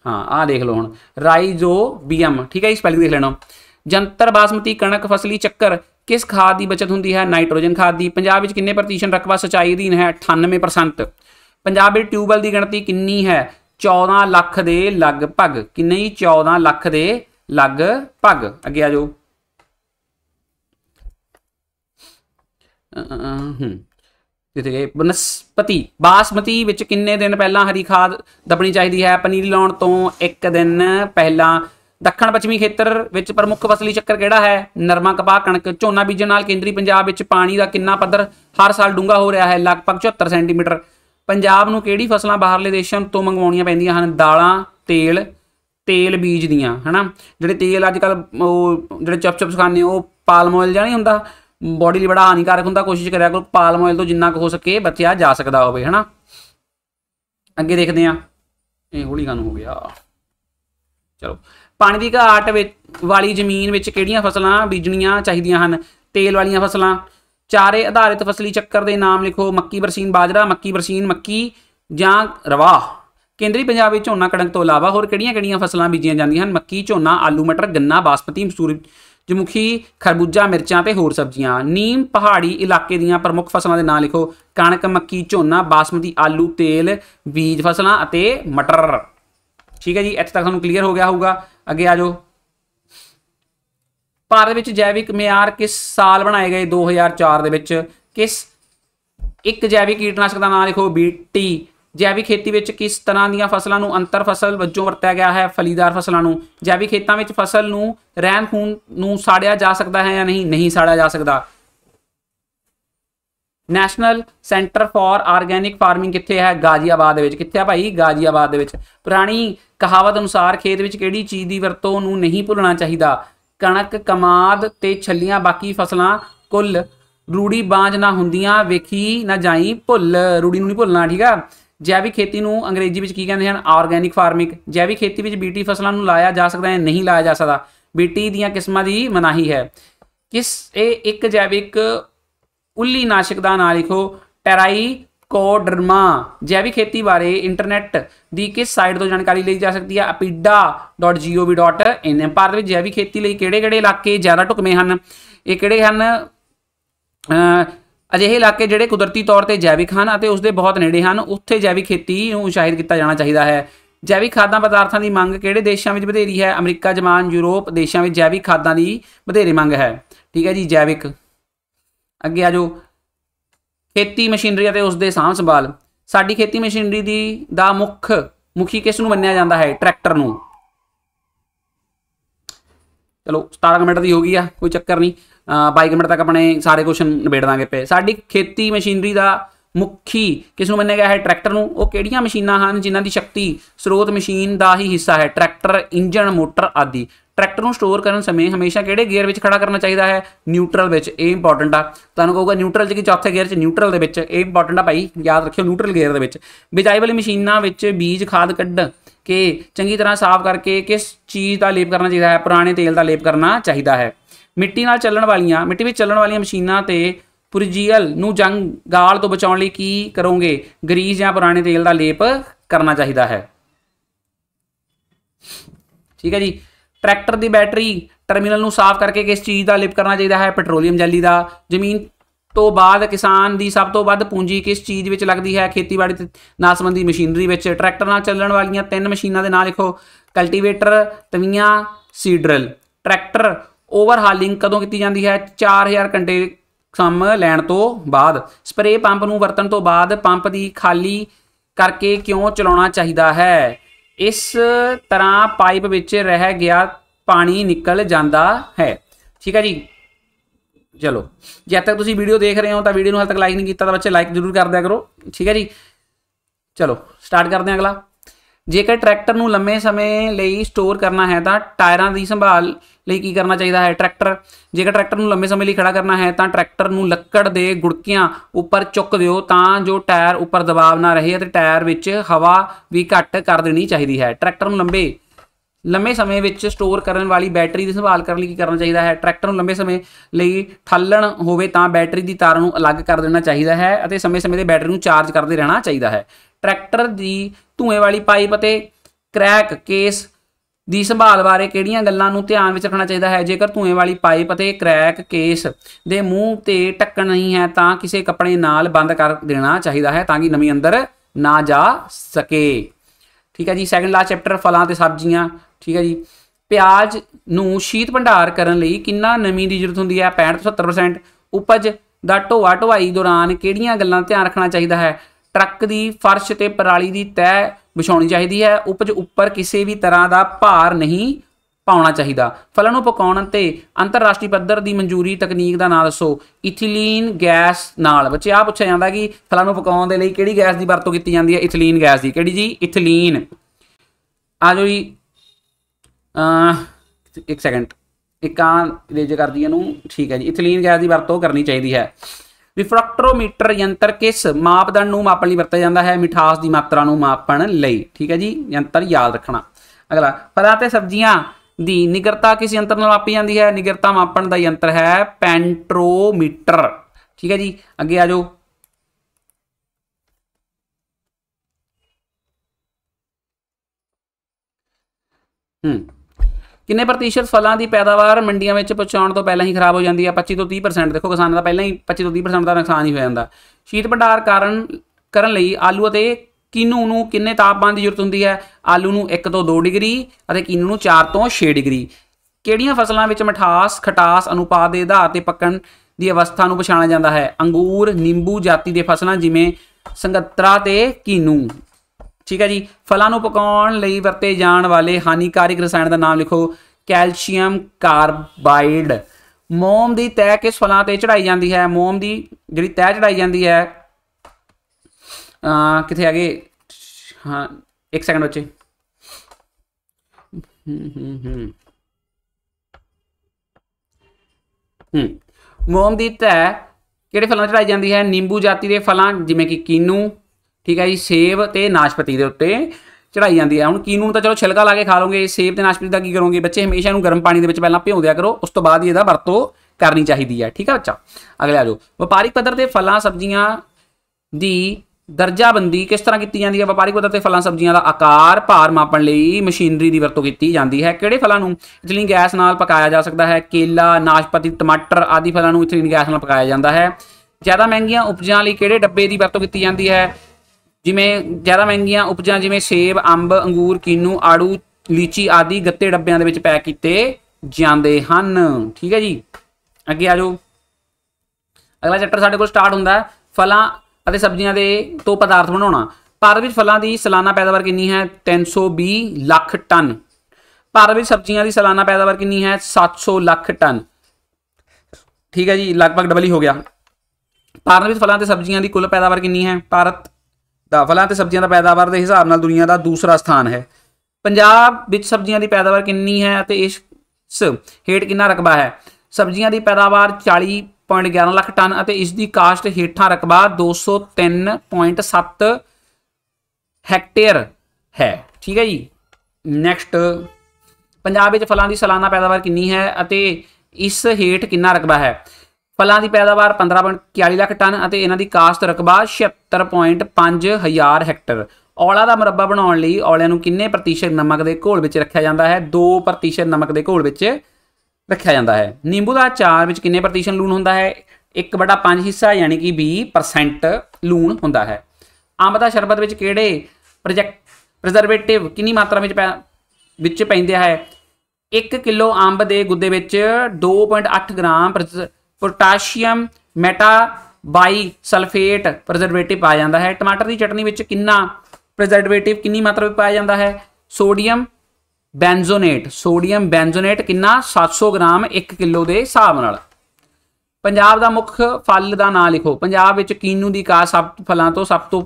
ਹਾਂ ਆਹ ਦੇਖ ਲਓ ਹੁਣ ਰਾਈਜ਼ੋਬੀਅਮ ਠੀਕ ਹੈ ਇਸ ਸਪੈਲਿੰਗ ਦੇਖ ਲੈਣਾ ਜੰਤਰ ਬਾਸਮਤੀ ਕਣਕ ਫਸਲੀ ਚੱਕਰ ਕਿਸ ਖਾਦ ਦੀ ਬਚਤ ਹੁੰਦੀ ਹੈ ਨਾਈਟ੍ਰੋਜਨ ਖਾਦ ਦੀ ਪੰਜਾਬ ਵਿੱਚ ਕਿੰਨੇ ਪ੍ਰਤੀਸ਼ਤ ਰਕਬਾ ਸਚਾਈ ਅਧੀਨ ਹੈ 98% ਪੰਜਾਬ ਵਿੱਚ ਟਿਊਬਵੈਲ ਦੀ ਗਿਣਤੀ ਕਿੰਨੀ ਹੈ 14 ਲੱਖ ਦੇ ਲਗਭਗ ਕਿੰਨੇ ਹੀ 14 ਲੱਖ ਦੇ ਲਗਭਗ ਅੱਗੇ ਆ ਜਾਓ ਹੂੰ ਕਿਤੇ ਗਏ ਬਨਸਪਤੀ ਬਾਸਮਤੀ ਵਿੱਚ ਕਿੰਨੇ ਦਿਨ ਪਹਿਲਾਂ ਹਰੀ ਖਾਦ ਦਬਣੀ ਚਾਹੀਦੀ ਹੈ ਪਨੀਰੀ ਲਾਉਣ ਤੋਂ ਇੱਕ ਦਿਨ ਪਹਿਲਾਂ ਦੱਖਣ ਪੱਛਮੀ ਖੇਤਰ ਵਿੱਚ ਪ੍ਰਮੁੱਖ ਫਸਲੀ ਚੱਕਰ ਕਿਹੜਾ ਹੈ ਨਰਮਾ ਕਪਾਹ ਕਣਕ ਝੋਨਾ ਬੀਜਣ ਨਾਲ ਕੇਂਦਰੀ ਪੰਜਾਬ ਵਿੱਚ ਪਾਣੀ ਦਾ ਕਿੰਨਾ ਪੱਧਰ ਹਰ ਸਾਲ ਡੂੰਘਾ ਹੋ ਰਿਹਾ ਹੈ ਲਗਭਗ 74 ਸੈਂਟੀਮੀਟਰ ਪੰਜਾਬ ਨੂੰ ਕਿਹੜੀ ਫਸਲਾਂ ਬਾਹਰਲੇ ਦੇਸ਼ਾਂ ਤੋਂ ਮੰਗਵਾਉਣੀਆਂ ਪੈਂਦੀਆਂ ਹਨ ਦਾਲਾਂ ਤੇਲ ਤੇਲ ਬੀਜ ਦੀਆਂ ਹਨਾ ਜਿਹੜੇ ਤੇਲ ਅੱਜ ਕੱਲ ਉਹ ਜਿਹੜੇ ਚਪ ਚਪ ਖਾਣੇ ਉਹ ਪਾਲਮ ਆਇਲ ਜਾਂ ਨਹੀਂ ਹੁੰਦਾ ਬੋਡੀ ਲਈ ਬੜਾ ਹਾਨੀਕਾਰਕ ਹੁੰਦਾ ਕੋਸ਼ਿਸ਼ ਕਰਿਆ ਕਰੋ ਪਾਲਮ ਆਇਲ ਤੋਂ ਜਿੰਨਾ ਕੁ ਹੋ ਸਕੇ ਬਚਿਆ ਜਾ ਸਕਦਾ ਹੋਵੇ ਹਨਾ ਅੱਗੇ ਦੇਖਦੇ ਆ ਇਹ ਹੌਲੀ ਗਨ ਹੋ ਗਿਆ ਚਲੋ ਪਾਣੀ ਦੀ ਘਾਟ ਵਾਲੀ ਜ਼ਮੀਨ ਵਿੱਚ ਕਿਹੜੀਆਂ ਫਸਲਾਂ ਬੀਜਣੀਆਂ ਚਾਹੀਦੀਆਂ ਹਨ ਤੇਲ ਵਾਲੀਆਂ ਫਸਲਾਂ ਚਾਰੇ ਆਧਾਰਿਤ ਫਸਲੀ ਚੱਕਰ ਦੇ ਨਾਮ ਲਿਖੋ ਮੱਕੀ ਬਰਸੀਨ ਬਾਜਰਾ ਮੱਕੀ ਬਰਸੀਨ ਮੱਕੀ ਜਾਂ ਰਵਾਹ ਕੇਂਦਰੀ ਪੰਜਾਬ ਵਿੱਚ ਝੋਨਾ ਕਣਕ ਤੋਂ ਇਲਾਵਾ ਹੋਰ ਕਿਹੜੀਆਂ-ਕਿਹੜੀਆਂ ਫਸਲਾਂ ਬੀਜੀਆਂ ਜਾਂਦੀਆਂ ਹਨ ਮੱਕੀ ਝੋਨਾ ਆਲੂ ਮਟਰ ਗੰਨਾ ਬਾਸਪਤੀ ਮਸੂਰ ਜਮੁਖੀ ਖਰਬੂਜਾ ਮਿਰਚਾਂ ਤੇ ਹੋਰ ਸਬਜ਼ੀਆਂ ਨੀਮ ਪਹਾੜੀ ਇਲਾਕੇ ਦੀਆਂ ਪ੍ਰਮੁੱਖ ਫਸਲਾਂ ਦੇ ਨਾਮ ਲਿਖੋ ਕਣਕ ਮੱਕੀ ਝੋਨਾ ਬਾਸਮਤੀ ਆਲੂ ਤੇਲ ਬੀਜ ਫਸਲਾਂ ਅਤੇ ਮਟਰ ਠੀਕ ਹੈ ਜੀ ਇੱਥੇ ਤੱਕ ਤੁਹਾਨੂੰ ਕਲੀਅਰ ਹੋ ਗਿਆ ਹੋਊਗਾ ਅੱਗੇ ਆ ਜਾਓ ਭਾਰਤ ਵਿੱਚ ਜੈਵਿਕ ਮਿਆਰ ਕਿਸ ਸਾਲ ਬਣਾਏ ਗਏ 2004 ਦੇ ਵਿੱਚ ਕਿਸ ਇੱਕ ਜੈਵਿਕ ਕੀਟਨਾਸ਼ਕ ਦਾ ਨਾਮ ਲਿਖੋ ਬੀਟੀ ਜੈਵਿਕ ਖੇਤੀ ਵਿੱਚ ਕਿਸ ਤਰ੍ਹਾਂ ਦੀਆਂ ਫਸਲਾਂ ਨੂੰ ਅੰਤਰ ਫਸਲ ਵਜੋਂ ਵਰਤਿਆ ਗਿਆ ਹੈ ਫਲੀਦਾਰ ਫਸਲਾਂ ਨੂੰ ਜੈਵਿਕ ਖੇਤਾਂ ਵਿੱਚ ਫਸਲ ਨੂੰ ਰਹਿਣ ਖੂਨ ਨੂੰ ਸਾੜਿਆ ਜਾ ਸਕਦਾ ਹੈ ਜਾਂ ਨਹੀਂ ਨਹੀਂ ਸਾੜਿਆ ਜਾ ਸਕਦਾ National Centre for Organic Farming ਕਿੱਥੇ ਹੈ ਗਾਜ਼ੀਆਬਾਦ ਦੇ ਵਿੱਚ ਕਿੱਥੇ ਆ ਭਾਈ ਗਾਜ਼ੀਆਬਾਦ ਦੇ ਵਿੱਚ ਪੁਰਾਣੀ ਕਹਾਵਤ ਅਨੁਸਾਰ ਖੇਤ ਵਿੱਚ ਕਿਹੜੀ ਚੀਜ਼ ਦੀ ਵਰਤੋਂ ਨੂੰ ਨਹੀਂ ਭੁੱਲਣਾ ਚਾਹੀਦਾ ਕਣਕ ਕਮਾਦ ਤੇ ਛੱਲੀਆਂ ਬਾਕੀ ਫਸਲਾਂ ਕੁੱਲ ਰੂੜੀ ਬਾਂਝ ਨਾ ਹੁੰਦੀਆਂ ਵੇਖੀ ਨਾ ਜਾਈ ਭੁੱਲ ਰੂੜੀ ਨੂੰ ਨਹੀਂ ਭੁੱਲਣਾ ਠੀਕ ਆ ਜੈਵਿਕ ਖੇਤੀ ਨੂੰ ਅੰਗਰੇਜ਼ੀ ਵਿੱਚ ਕੀ ਕਹਿੰਦੇ ਹਨ ਆਰਗੈਨਿਕ ਫਾਰਮਿੰਗ ਜੈਵਿਕ ਖੇਤੀ ਵਿੱਚ ਬੀਟੀ ਫਸਲਾਂ ਨੂੰ ਲਾਇਆ ਜਾ ਸਕਦਾ ਹੈ ਨਹੀਂ ਲਾਇਆ ਜਾ ਸਕਦਾ ਬੀਟੀ ਦੀਆਂ ਕਿਸਮਾਂ ਦੀ ਮਨਾਹੀ ਹੈ ਕਿਸ ਇਹ ਇੱਕ ਜੈਵਿਕ ਉੱਲੀ ਨਾਸ਼ਕ ਦਾ ਨਾਂ ਲਿਖੋ ਟੈਰਾਈ ਕੋਡਰਮਾ ਜੈਵਿਕ ਖੇਤੀ ਬਾਰੇ ਇੰਟਰਨੈਟ ਦੀ ਕਿਸ ਸਾਈਟ ਤੋਂ ਜਾਣਕਾਰੀ ਲਈ ਜਾ ਸਕਦੀ ਹੈ apida.gov.in ਭਾਰਤ ਵਿੱਚ ਜੈਵਿਕ ਖੇਤੀ ਲਈ ਕਿਹੜੇ-ਕਿਹੜੇ ਇਲਾਕੇ ਜ਼ਿਆਦਾ ਟੁਕਮੇ ਹਨ ਇਹ ਕਿਹੜੇ ਹਨ ਅਜਿਹੇ ਇਲਾਕੇ ਜਿਹੜੇ ਕੁਦਰਤੀ ਤੌਰ ਤੇ ਜੈਵਿਕ ਹਨ ਅਤੇ ਉਸ ਦੇ ਬਹੁਤ ਨੇੜੇ ਹਨ ਉੱਥੇ ਜੈਵਿਕ ਖੇਤੀ ਨੂੰ ਉਤਸ਼ਾਹਿਤ ਕੀਤਾ ਜਾਣਾ ਚਾਹੀਦਾ ਹੈ ਜੈਵਿਕ ਖਾਦਾਂ ਪਦਾਰਥਾਂ ਦੀ ਮੰਗ ਕਿਹੜੇ ਦੇਸ਼ਾਂ ਵਿੱਚ ਵਧੇਰੀ ਹੈ ਅਮਰੀਕਾ ਜਮਾਨ ਯੂਰਪ ਦੇਸ਼ਾਂ ਵਿੱਚ ਜੈਵਿਕ ਖਾਦਾਂ ਦੀ ਵਧੇਰੇ ਮੰਗ ਹੈ ਠੀਕ ਹੈ ਜੀ ਜੈਵਿਕ ਅੱਗੇ ਆਜੋ ਖੇਤੀ ਮਸ਼ੀਨਰੀ ਅਤੇ ਉਸ ਦੇ ਸਾਂਭ ਸੰਭਾਲ ਸਾਡੀ ਖੇਤੀ ਮਸ਼ੀਨਰੀ ਦੀ ਦਾ ਮੁੱਖ ਮੁਖੀ ਕਿਸ ਨੂੰ ਮੰਨਿਆ ਜਾਂਦਾ ਹੈ ਟਰੈਕਟਰ ਨੂੰ ਚਲੋ 17 ਮਿੰਟ ਦੀ ਹੋ ਗਈ ਆ ਕੋਈ ਚੱਕਰ ਨਹੀਂ 22 ਮਿੰਟ ਤੱਕ ਆਪਣੇ ਸਾਰੇ ਕੁਐਸਚਨ ਨਿਬੇੜ ਦਾਂਗੇ ਪਏ ਸਾਡੀ ਖੇਤੀ ਮਸ਼ੀਨਰੀ ਦਾ ਮੁਖੀ ਕਿਸ ਨੂੰ ਮੰਨਿਆ ਗਿਆ ਹੈ ਟਰੈਕਟਰ ਨੂੰ ਉਹ ਕਿਹੜੀਆਂ ਮਸ਼ੀਨਾਂ ਹਨ ਜਿਨ੍ਹਾਂ ਦੀ ਸ਼ਕਤੀ ਸਰੋਤ ਮਸ਼ੀਨ ਦਾ ਹੀ ਹਿੱਸਾ ਹੈ ਟਰੈਕਟਰ ਇੰਜਨ ਮੋਟਰ ਆਦਿ ਟਰੈਕਟਰ ਨੂੰ ਸਟੋਰ ਕਰਨ ਸਮੇਂ ਹਮੇਸ਼ਾ ਕਿਹੜੇ ਗੇਅਰ ਵਿੱਚ ਖੜਾ ਕਰਨਾ ਚਾਹੀਦਾ ਹੈ ਨਿਊਟਰਲ ਵਿੱਚ ਇਹ ਇੰਪੋਰਟੈਂਟ ਆ ਤੁਹਾਨੂੰ ਕਹੂਗਾ ਨਿਊਟਰਲ ਜਿਹੜੀ ਚੌਥੇ ਗੇਅਰ ਚ ਨਿਊਟਰਲ ਦੇ ਵਿੱਚ ਇਹ ਇੰਪੋਰਟੈਂਟ ਆ ਭਾਈ ਯਾਦ ਰੱਖਿਓ ਨਿਊਟਰਲ ਗੇਅਰ ਦੇ ਵਿੱਚ ਬਿਜਾਈ ਵਾਲੀ ਮਸ਼ੀਨਾਂ ਵਿੱਚ ਬੀਜ ਖਾਦ ਕੱਢ ਕੇ ਚੰਗੀ ਤਰ੍ਹਾਂ ਸਾਫ਼ ਕਰਕੇ ਕਿਸ ਚੀਜ਼ ਦਾ ਲੇਪ ਕਰਨਾ ਚਾਹੀਦਾ ਹੈ ਪੁਰਾਣੇ ਤੇਲ ਦਾ ਲੇਪ ਕਰਨਾ ਚਾਹੀਦਾ ਹੈ ਮਿੱਟੀ ਨਾਲ ਚੱਲਣ ਵਾਲੀਆਂ ਮਿੱਟੀ ਵਿੱਚ ਚੱਲਣ ਵਾਲੀਆਂ ਮਸ਼ੀਨਾਂ ਤੇ ਪੁਰਜੀਅਲ ਨੂੰ ਜੰਗ ਗਾਲ ਤੋਂ ਬਚਾਉਣ ਲਈ ਕੀ ਕਰੋਗੇ ਗਰੀਸ ਜਾਂ ਪੁਰਾਣੇ ਤੇਲ ਦਾ ਲੇਪ ਕਰਨਾ ਚਾਹੀਦਾ ਹੈ ਠੀਕ ਹੈ ਜੀ ਟਰੈਕਟਰ ਦੀ ਬੈਟਰੀ ਟਰਮੀਨਲ ਨੂੰ ਸਾਫ਼ ਕਰਕੇ ਕਿਸ ਚੀਜ਼ ਦਾ ਲਿਪ ਕਰਨਾ ਚਾਹੀਦਾ ਹੈ ਪੈਟਰੋਲੀਅਮ ਜੈਲੀ ਦਾ ਜ਼ਮੀਨ ਤੋਂ ਬਾਅਦ ਕਿਸਾਨ ਦੀ ਸਭ ਤੋਂ ਵੱਧ ਪੂੰਜੀ ਕਿਸ ਚੀਜ਼ ਵਿੱਚ ਲੱਗਦੀ ਹੈ ਖੇਤੀਬਾੜੀ ਨਾਲ ਸੰਬੰਧੀ ਮਸ਼ੀਨਰੀ ਵਿੱਚ ਟਰੈਕਟਰ ਨਾਲ ਚੱਲਣ ਵਾਲੀਆਂ ਤਿੰਨ ਮਸ਼ੀਨਾਂ ਦੇ ਨਾਂ ਲਿਖੋ ਕਲਟੀਵੇਟਰ ਤਵੀਆਂ ਸੀਡਰਲ ਟਰੈਕਟਰ ਓਵਰਹਾਲਿੰਗ ਕਦੋਂ ਕੀਤੀ ਜਾਂਦੀ ਹੈ 4000 ਘੰਟੇ ਸਮ ਲੈਣ ਤੋਂ ਬਾਅਦ ਸਪਰੇ ਪੰਪ ਨੂੰ ਵਰਤਣ ਤੋਂ ਬਾਅਦ ਪੰਪ ਦੀ ਖਾਲੀ ਕਰਕੇ ਕਿਉਂ ਚਲਾਉਣਾ ਚਾਹੀਦਾ ਹੈ ਇਸ ਤਰ੍ਹਾਂ ਪਾਈਪ ਵਿੱਚ ਰਹਿ ਗਿਆ ਪਾਣੀ ਨਿਕਲ ਜਾਂਦਾ ਹੈ ਠੀਕ ਹੈ ਜੀ ਚਲੋ ਜਦ ਤੱਕ ਤੁਸੀਂ ਵੀਡੀਓ ਦੇਖ ਰਹੇ ਹੋ ਤਾਂ ਵੀਡੀਓ ਨੂੰ ਹਾਲ ਤੱਕ ਲਾਈਕ ਨਹੀਂ ਕੀਤਾ ਤਾਂ ਬੱਚੇ ਲਾਈਕ ਜ਼ਰੂਰ ਕਰ ਦਿਆ ਕਰੋ ਠੀਕ ਹੈ ਜੀ ਚਲੋ ਸਟਾਰਟ ਕਰਦੇ ਹਾਂ ਅਗਲਾ ਜੇਕਰ ਟਰੈਕਟਰ ਨੂੰ ਲੰਮੇ ਸਮੇਂ ਲਈ ਸਟੋਰ ਕਰਨਾ ਹੈ ਤਾਂ ਟਾਇਰਾਂ ਦੀ ਸੰਭਾਲ ਲਈ ਕੀ ਕਰਨਾ ਚਾਹੀਦਾ ਹੈ ਟਰੈਕਟਰ ਜੇਕਰ ਟਰੈਕਟਰ ਨੂੰ ਲੰਮੇ ਸਮੇਂ ਲਈ ਖੜਾ ਕਰਨਾ ਹੈ ਤਾਂ ਟਰੈਕਟਰ ਨੂੰ ਲੱਕੜ ਦੇ ਗੁੜਕੀਆਂ ਉੱਪਰ ਚੁੱਕ ਦਿਓ ਤਾਂ ਜੋ ਟਾਇਰ ਉੱਪਰ ਦਬਾਅ ਨਾ ਰਹੇ ਅਤੇ ਟਾਇਰ ਵਿੱਚ ਹਵਾ ਵੀ ਘੱਟ ਕਰ ਦੇਣੀ ਚਾਹੀਦੀ ਹੈ ਟਰੈਕਟਰ ਨੂੰ ਲੰਬੇ ਲੰਮੇ ਸਮੇਂ ਵਿੱਚ ਸਟੋਰ ਕਰਨ ਵਾਲੀ ਬੈਟਰੀ ਦੀ ਸੰਭਾਲ ਕਰਨ ਲਈ ਕੀ ਕਰਨਾ ਚਾਹੀਦਾ ਹੈ ਟਰੈਕਟਰ ਨੂੰ ਲੰਬੇ ਸਮੇਂ ਲਈ ਠੱਲਣ ਹੋਵੇ ਤਾਂ ਬੈਟਰੀ ਦੀ ਤਾਰ ਨੂੰ ਅਲੱਗ ਕਰ ਦੇਣਾ ਚਾਹੀਦਾ ਹੈ ਅਤੇ ਸਮੇਂ-ਸਮੇਂ ਤੇ ਬੈਟਰੀ ਨੂੰ ਚਾਰਜ ਕਰਦੇ ਰਹਿਣਾ ਚਾਹੀਦਾ ਹੈ ਟਰੈਕਟਰ ਦੀ ਧੂਏ ਵਾਲੀ ਪਾਈਪ ਅਤੇ ਕ੍ਰੈਕ ਕੇਸ ਦੀ ਸੰਭਾਲ ਬਾਰੇ ਕਿਹੜੀਆਂ ਗੱਲਾਂ ਨੂੰ ਧਿਆਨ ਵਿੱਚ ਰੱਖਣਾ ਚਾਹੀਦਾ ਹੈ ਜੇਕਰ ਧੂਏ ਵਾਲੀ ਪਾਈਪ ਅਤੇ ਕ੍ਰੈਕ ਕੇਸ ਦੇ ਮੂੰਹ ਤੇ ਟੱਕਣ ਨਹੀਂ ਹੈ ਤਾਂ ਕਿਸੇ ਕੱਪੜੇ ਨਾਲ ਬੰਦ ਕਰ ਦੇਣਾ ਚਾਹੀਦਾ ਹੈ ਤਾਂ ਕਿ ਨਮੀ ਅੰਦਰ ਨਾ ਜਾ ਸਕੇ ਠੀਕ ਹੈ ਜੀ ਸੈਕੰਡ ਲਾਸਟ ਚੈਪਟਰ ਫਲਾਂ ਤੇ ਸਬਜ਼ੀਆਂ ਠੀਕ ਹੈ ਜੀ ਪਿਆਜ਼ ਨੂੰ ਸ਼ੀਤ ਭੰਡਾਰ ਕਰਨ ਲਈ ਕਿੰਨਾ ਨਮੀ ਦੀ ਜ਼ਰੂਰਤ ਹੁੰਦੀ ਹੈ 65 70% ਉਪਜ ਦਾ ਢੋਆ ਢਵਾਈ ਦੌਰਾਨ ਕਿਹੜੀਆਂ ਗੱਲਾਂ ਧਿਆਨ ਰੱਖਣਾ ਚਾਹੀਦਾ ਹੈ ਟਰੱਕ ਦੀ ਫਰਸ਼ ਤੇ ਪਰਾਲੀ ਦੀ ਤਹਿ ਵਿਛਾਉਣੀ ਚਾਹੀਦੀ ਹੈ ਉਪਜ ਉੱਪਰ ਕਿਸੇ ਵੀ ਤਰ੍ਹਾਂ ਦਾ ਭਾਰ ਨਹੀਂ ਪਾਉਣਾ ਚਾਹੀਦਾ ਫਲਾਂ ਨੂੰ ਪਕਾਉਣ ਤੇ ਅੰਤਰਰਾਸ਼ਟਰੀ ਪੱਧਰ ਦੀ ਮਨਜ਼ੂਰੀ ਤਕਨੀਕ ਦਾ ਨਾਮ ਦੱਸੋ ਇਥੀਲੀਨ ਗੈਸ ਨਾਲ ਬੱਚੇ ਆ ਪੁੱਛਿਆ ਜਾਂਦਾ ਕਿ ਫਲਾਂ ਨੂੰ ਪਕਾਉਣ ਦੇ ਲਈ ਕਿਹੜੀ ਗੈਸ ਦੀ ਵਰਤੋਂ ਕੀਤੀ ਜਾਂਦੀ ਹੈ ਇਥੀਲੀਨ ਗੈਸ ਦੀ ਕਿਹੜੀ ਜੀ ਇਥੀਲੀਨ ਆ ਜੋ ਜੀ ਅ ਇੱਕ ਸੈਕਿੰਡ ਇੱਕ ਆ ਰੇਜ ਕਰਦੀ ਇਹਨੂੰ ਠੀਕ ਹੈ ਜੀ ਇਥੀਲੀਨ ਗੈਸ ਦੀ ਵਰਤੋਂ ਕਰਨੀ ਚਾਹੀਦੀ ਹੈ ਰਿਫ੍ਰੈਕਟਰੋਮੀਟਰ ਯੰਤਰ ਕਿਸ ਮਾਪਦੰਡ ਨੂੰ ਮਾਪਣ ਲਈ ਵਰਤਿਆ ਜਾਂਦਾ ਹੈ ਮਿਠਾਸ ਦੀ ਮਾਤਰਾ ਨੂੰ ਮਾਪਣ ਲਈ ਠੀਕ ਹੈ ਜੀ ਯੰਤਰ ਯਾਦ ਰੱਖਣਾ ਅਗਲਾ ਫਲਾਂ ਤੇ ਸਬਜ਼ੀਆਂ ਦੀ ਨਿਗਰਤਾ ਕਿਸ ਯੰਤਰ ਨਾਲ ਮਾਪੀ ਜਾਂਦੀ ਹੈ ਨਿਗਰਤਾ ਮਾਪਣ ਦਾ ਯੰਤਰ ਹੈ ਪੈਂਟਰੋਮੀਟਰ ਠੀਕ ਹੈ ਜੀ ਅੱਗੇ ਆ ਜਾਓ ਹੂੰ ਕਿੰਨੇ ਪ੍ਰਤੀਸ਼ਤ ਫਲਾਂ ਦੀ ਪੈਦਾਵਾਰ ਮੰਡੀਆਂ ਵਿੱਚ ਪਹੁੰਚਾਉਣ ਤੋਂ ਪਹਿਲਾਂ ਹੀ ਖਰਾਬ ਹੋ ਜਾਂਦੀ ਹੈ 25 ਤੋਂ 30% ਦੇਖੋ ਕਿਸਾਨਾਂ ਦਾ ਪਹਿਲਾਂ ਹੀ 25 ਤੋਂ 30% ਦਾ ਨੁਕਸਾਨ ਹੀ ਹੋ ਜਾਂਦਾ ਸ਼ੀਤ ਭੰਡਾਰ ਕਾਰਨ ਕਰਨ ਲਈ ਆਲੂ ਅਤੇ ਕਿਨੂ ਨੂੰ ਕਿੰਨੇ ਤਾਪਮਾਨ ਦੀ ਜ਼ਰੂਰਤ ਹੁੰਦੀ ਹੈ ਆਲੂ ਨੂੰ 1 ਤੋਂ 2 ਡਿਗਰੀ ਅਤੇ ਕਿਨੂ ਨੂੰ 4 ਤੋਂ 6 ਡਿਗਰੀ ਕਿਹੜੀਆਂ ਫਸਲਾਂ ਵਿੱਚ ਮਠਾਸ ਖਟਾਸ ਅਨੁਪਾਤ ਦੇ ਆਧਾਰ ਤੇ ਪੱਕਣ ਦੀ ਅਵਸਥਾ ਨੂੰ ਪਛਾਣਿਆ ਜਾਂਦਾ ਹੈ ਅੰਗੂਰ ਨਿੰਬੂ ਜਾਤੀ ਦੇ ਫਸਲਾਂ ਜਿਵੇਂ ਸੰਗਤਰਾ ਤੇ ਕਿਨੂ ਠੀਕ ਹੈ ਜੀ ਫਲਾਂ ਨੂੰ ਪਕਾਉਣ ਲਈ ਵਰਤੇ ਜਾਣ ਵਾਲੇ ਹਾਨੀਕਾਰਕ ਰਸਾਇਣ ਦਾ ਨਾਮ ਲਿਖੋ ਕੈਲਸ਼ੀਅਮ ਕਾਰਬਾਈਡ ਮੋਮ ਦੀ ਤਹਿ ਕਿਸ ਫਲਾਂ ਤੇ ਚੜਾਈ ਜਾਂਦੀ ਹੈ ਮੋਮ ਦੀ ਜਿਹੜੀ ਤਹਿ ਚੜਾਈ ਜਾਂਦੀ ਹੈ ਆ ਕਿੱਥੇ ਗਏ ਹਾਂ 1 ਸੈਕਿੰਡ ਬੱਚੇ ਹੂੰ ਹੂੰ ਹੂੰ ਹੂੰ ਮੋਮ ਦੀ ਤਹਿ ਕਿਹੜੇ ਫਲਾਂ ਚੜਾਈ ਜਾਂਦੀ ਹੈ ਨਿੰਬੂ ਜਾਤੀ ਦੇ ਫਲਾਂ ਜਿਵੇਂ ਕਿ ਕੀਨੂ ਠੀਕ ਹੈ ਜੀ ਸੇਬ ਤੇ ਨਾਸ਼ਪਤੀ ਦੇ ਉੱਤੇ ਚੜਾਈ ਜਾਂਦੀ ਹੈ ਹੁਣ ਕੀਨੂੰ ਤਾਂ ਚਲੋ ਛਿਲਕਾ ਲਾ ਕੇ ਖਾ ਲਓਗੇ ਸੇਬ ਤੇ ਨਾਸ਼ਪਤੀ ਦਾ ਕੀ ਕਰੋਗੇ ਬੱਚੇ ਹਮੇਸ਼ਾ ਨੂੰ ਗਰਮ ਪਾਣੀ ਦੇ ਵਿੱਚ ਪਹਿਲਾਂ ਭਿਓ ਦਿਆ ਕਰੋ ਉਸ ਤੋਂ ਬਾਅਦ ਹੀ ਇਹਦਾ ਵਰਤੋਂ ਕਰਨੀ ਚਾਹੀਦੀ ਹੈ ਠੀਕ ਹੈ ਬੱਚਾ ਅਗਲੇ ਆ ਜਾਓ ਵਪਾਰਿਕ ਪੱਧਰ ਤੇ ਫਲਾਂ ਸਬਜ਼ੀਆਂ ਦੀ ਦਰਜਾਬੰਦੀ ਕਿਸ ਤਰ੍ਹਾਂ ਕੀਤੀ ਜਾਂਦੀ ਹੈ ਵਪਾਰਿਕ ਪੱਧਰ ਤੇ ਫਲਾਂ ਸਬਜ਼ੀਆਂ ਦਾ ਆਕਾਰ ਭਾਰ ਮਾਪਣ ਲਈ ਮਸ਼ੀਨਰੀ ਦੀ ਵਰਤੋਂ ਕੀਤੀ ਜਾਂਦੀ ਹੈ ਕਿਹੜੇ ਫਲਾਂ ਨੂੰ ਇਥਲੀਨ ਗੈਸ ਨਾਲ ਪਕਾਇਆ ਜਾ ਸਕਦਾ ਹੈ ਕੇਲਾ ਨਾਸ਼ਪਤੀ ਟਮਾਟਰ ਆਦਿ ਫਲਾਂ ਨੂੰ ਇਥਲੀਨ ਗੈਸ ਨਾਲ ਪਕਾਇਆ ਜਾਂਦਾ ਹੈ ਜ਼ਿਆਦਾ ਮਹਿੰਗੀਆਂ ਉਪਜਾਂ ਲਈ ਕਿਹੜੇ ਡੱਬੇ ਦੀ ਵਰਤੋਂ ਕੀਤੀ ਜਾਂਦੀ ਹੈ ਜਿਵੇਂ ਜ਼ਿਆਦਾ ਮਹਿੰਗੀਆਂ ਉਪਜਾਂ ਜਿਵੇਂ ਸੇਬ ਅੰਬ ਅੰਗੂਰ ਕੀਨੂ ਆੜੂ ਲੀਚੀ ਆਦਿ ਗੱਤੇ ਡੱਬਿਆਂ ਦੇ ਵਿੱਚ ਪੈਕ ਕੀਤੇ ਜਾਂਦੇ ਹਨ ਠੀਕ ਹੈ ਜੀ ਅੱਗੇ ਆ ਜਾਓ ਅਗਲਾ ਚੈਪਟਰ ਸਾਡੇ ਕੋਲ ਸਟਾਰਟ ਹੁੰਦਾ ਹੈ ਫਲਾਂ ਅਤੇ ਸਬਜ਼ੀਆਂ ਦੇ ਤੋਂ ਪਦਾਰਥ ਬਣਾਉਣਾ ਭਾਰਤ ਵਿੱਚ ਫਲਾਂ ਦੀ ਸਾਲਾਨਾ ਪੈਦਾਵਾਰ ਕਿੰਨੀ ਹੈ 320 ਲੱਖ ਟਨ ਭਾਰਤ ਵਿੱਚ ਸਬਜ਼ੀਆਂ ਦੀ ਸਾਲਾਨਾ ਪੈਦਾਵਾਰ ਕਿੰਨੀ ਹੈ 700 ਲੱਖ ਟਨ ਠੀਕ ਹੈ ਜੀ ਲਗਭਗ ਡਬਲ ਹੀ ਹੋ ਗਿਆ ਭਾਰਤ ਵਿੱਚ ਫਲਾਂ ਤੇ ਸਬਜ਼ੀਆਂ ਦੀ ਕੁੱਲ ਪੈਦਾਵਾਰ ਕਿੰਨੀ ਹੈ ਭਾਰਤ ਦਾ ਫਲਾਂ ਤੇ ਸਬਜ਼ੀਆਂ ਦਾ ਪੈਦਾਵਾਰ ਦੇ ਹਿਸਾਬ ਨਾਲ ਦੁਨੀਆ ਦਾ ਦੂਸਰਾ ਸਥਾਨ ਹੈ ਪੰਜਾਬ ਵਿੱਚ ਸਬਜ਼ੀਆਂ ਦੀ ਪੈਦਾਵਾਰ ਕਿੰਨੀ ਹੈ ਅਤੇ ਇਸ ਹੇਠ ਕਿੰਨਾ ਰਕਬਾ ਹੈ ਸਬਜ਼ੀਆਂ ਦੀ ਪੈਦਾਵਾਰ 40.11 ਲੱਖ ਟਨ ਅਤੇ ਇਸ ਦੀ ਕਾਸ਼ਟ ਹੇਠਾਂ ਰਕਬਾ 203.7 ਹੈਕਟੇਅਰ ਹੈ ਠੀਕ ਹੈ ਜੀ ਨੈਕਸਟ ਪੰਜਾਬ ਵਿੱਚ ਫਲਾਂ ਦੀ ਸਾਲਾਨਾ ਪੈਦਾਵਾਰ ਕਿੰਨੀ ਹੈ ਅਤੇ ਇਸ ਹੇਠ ਕਿੰਨਾ ਰਕਬਾ ਹੈ ਫਲਾਂ ਦੀ ਪੈਦਾਵਾਰ 15.41 ਲੱਖ ਟਨ ਅਤੇ ਇਹਨਾਂ ਦੀ ਕਾਸ਼ਤ ਰਕਬਾ 76.5 ਹਜ਼ਾਰ ਹੈਕਟਰ ਔਲਾ ਦਾ ਮਰੱਬਾ ਬਣਾਉਣ ਲਈ ਔਲਿਆਂ ਨੂੰ ਕਿੰਨੇ ਪ੍ਰਤੀਸ਼ਤ ਨਮਕ ਦੇ ਘੋਲ ਵਿੱਚ ਰੱਖਿਆ ਜਾਂਦਾ ਹੈ 2% ਨਮਕ ਦੇ ਘੋਲ ਵਿੱਚ ਰੱਖਿਆ ਜਾਂਦਾ ਹੈ ਨਿੰਬੂ ਦਾ ਅਚਾਰ ਵਿੱਚ ਕਿੰਨੇ ਪ੍ਰਤੀਸ਼ਤ ਲੂਣ ਹੁੰਦਾ ਹੈ 1/5 ਹਿੱਸਾ ਯਾਨੀ ਕਿ 20% ਲੂਣ ਹੁੰਦਾ ਹੈ ਅੰਬ ਦਾ ਸ਼ਰਬਤ ਵਿੱਚ ਕਿਹੜੇ ਪ੍ਰੋਜੈਕਟ ਪ੍ਰੀਜ਼ਰਵੇਟਿਵ ਕਿੰਨੀ ਮਾਤਰਾ ਵਿੱਚ ਵਿੱਚ ਪੈਂਦੇ ਹੈ 1 ਕਿਲੋ ਅੰਬ ਦੇ ਗੁੱਦੇ ਵਿੱਚ 2.8 gram potassium meta bi sulphate preservative ਪਾਇਆ ਜਾਂਦਾ ਹੈ ਟਮਾਟਰ ਦੀ ਚਟਨੀ ਵਿੱਚ ਕਿੰਨਾ ਪ੍ਰੀਜ਼ਰਵੇਟਿਵ ਕਿੰਨੀ ਮਾਤਰਾ ਵਿੱਚ ਪਾਇਆ ਜਾਂਦਾ ਹੈ ਸੋਡੀਅਮ ਬੈਂਜ਼ੋਨੇਟ ਸੋਡੀਅਮ ਬੈਂਜ਼ੋਨੇਟ ਕਿੰਨਾ 700 ਗ੍ਰਾਮ 1 ਕਿਲੋ ਦੇ ਹਿਸਾਬ ਨਾਲ ਪੰਜਾਬ ਦਾ ਮੁੱਖ ਫਲ ਦਾ ਨਾਂ ਲਿਖੋ ਪੰਜਾਬ ਵਿੱਚ ਕੀਨੂ ਦੀ ਕਾ ਸਭ ਫਲਾਂ ਤੋਂ ਸਭ ਤੋਂ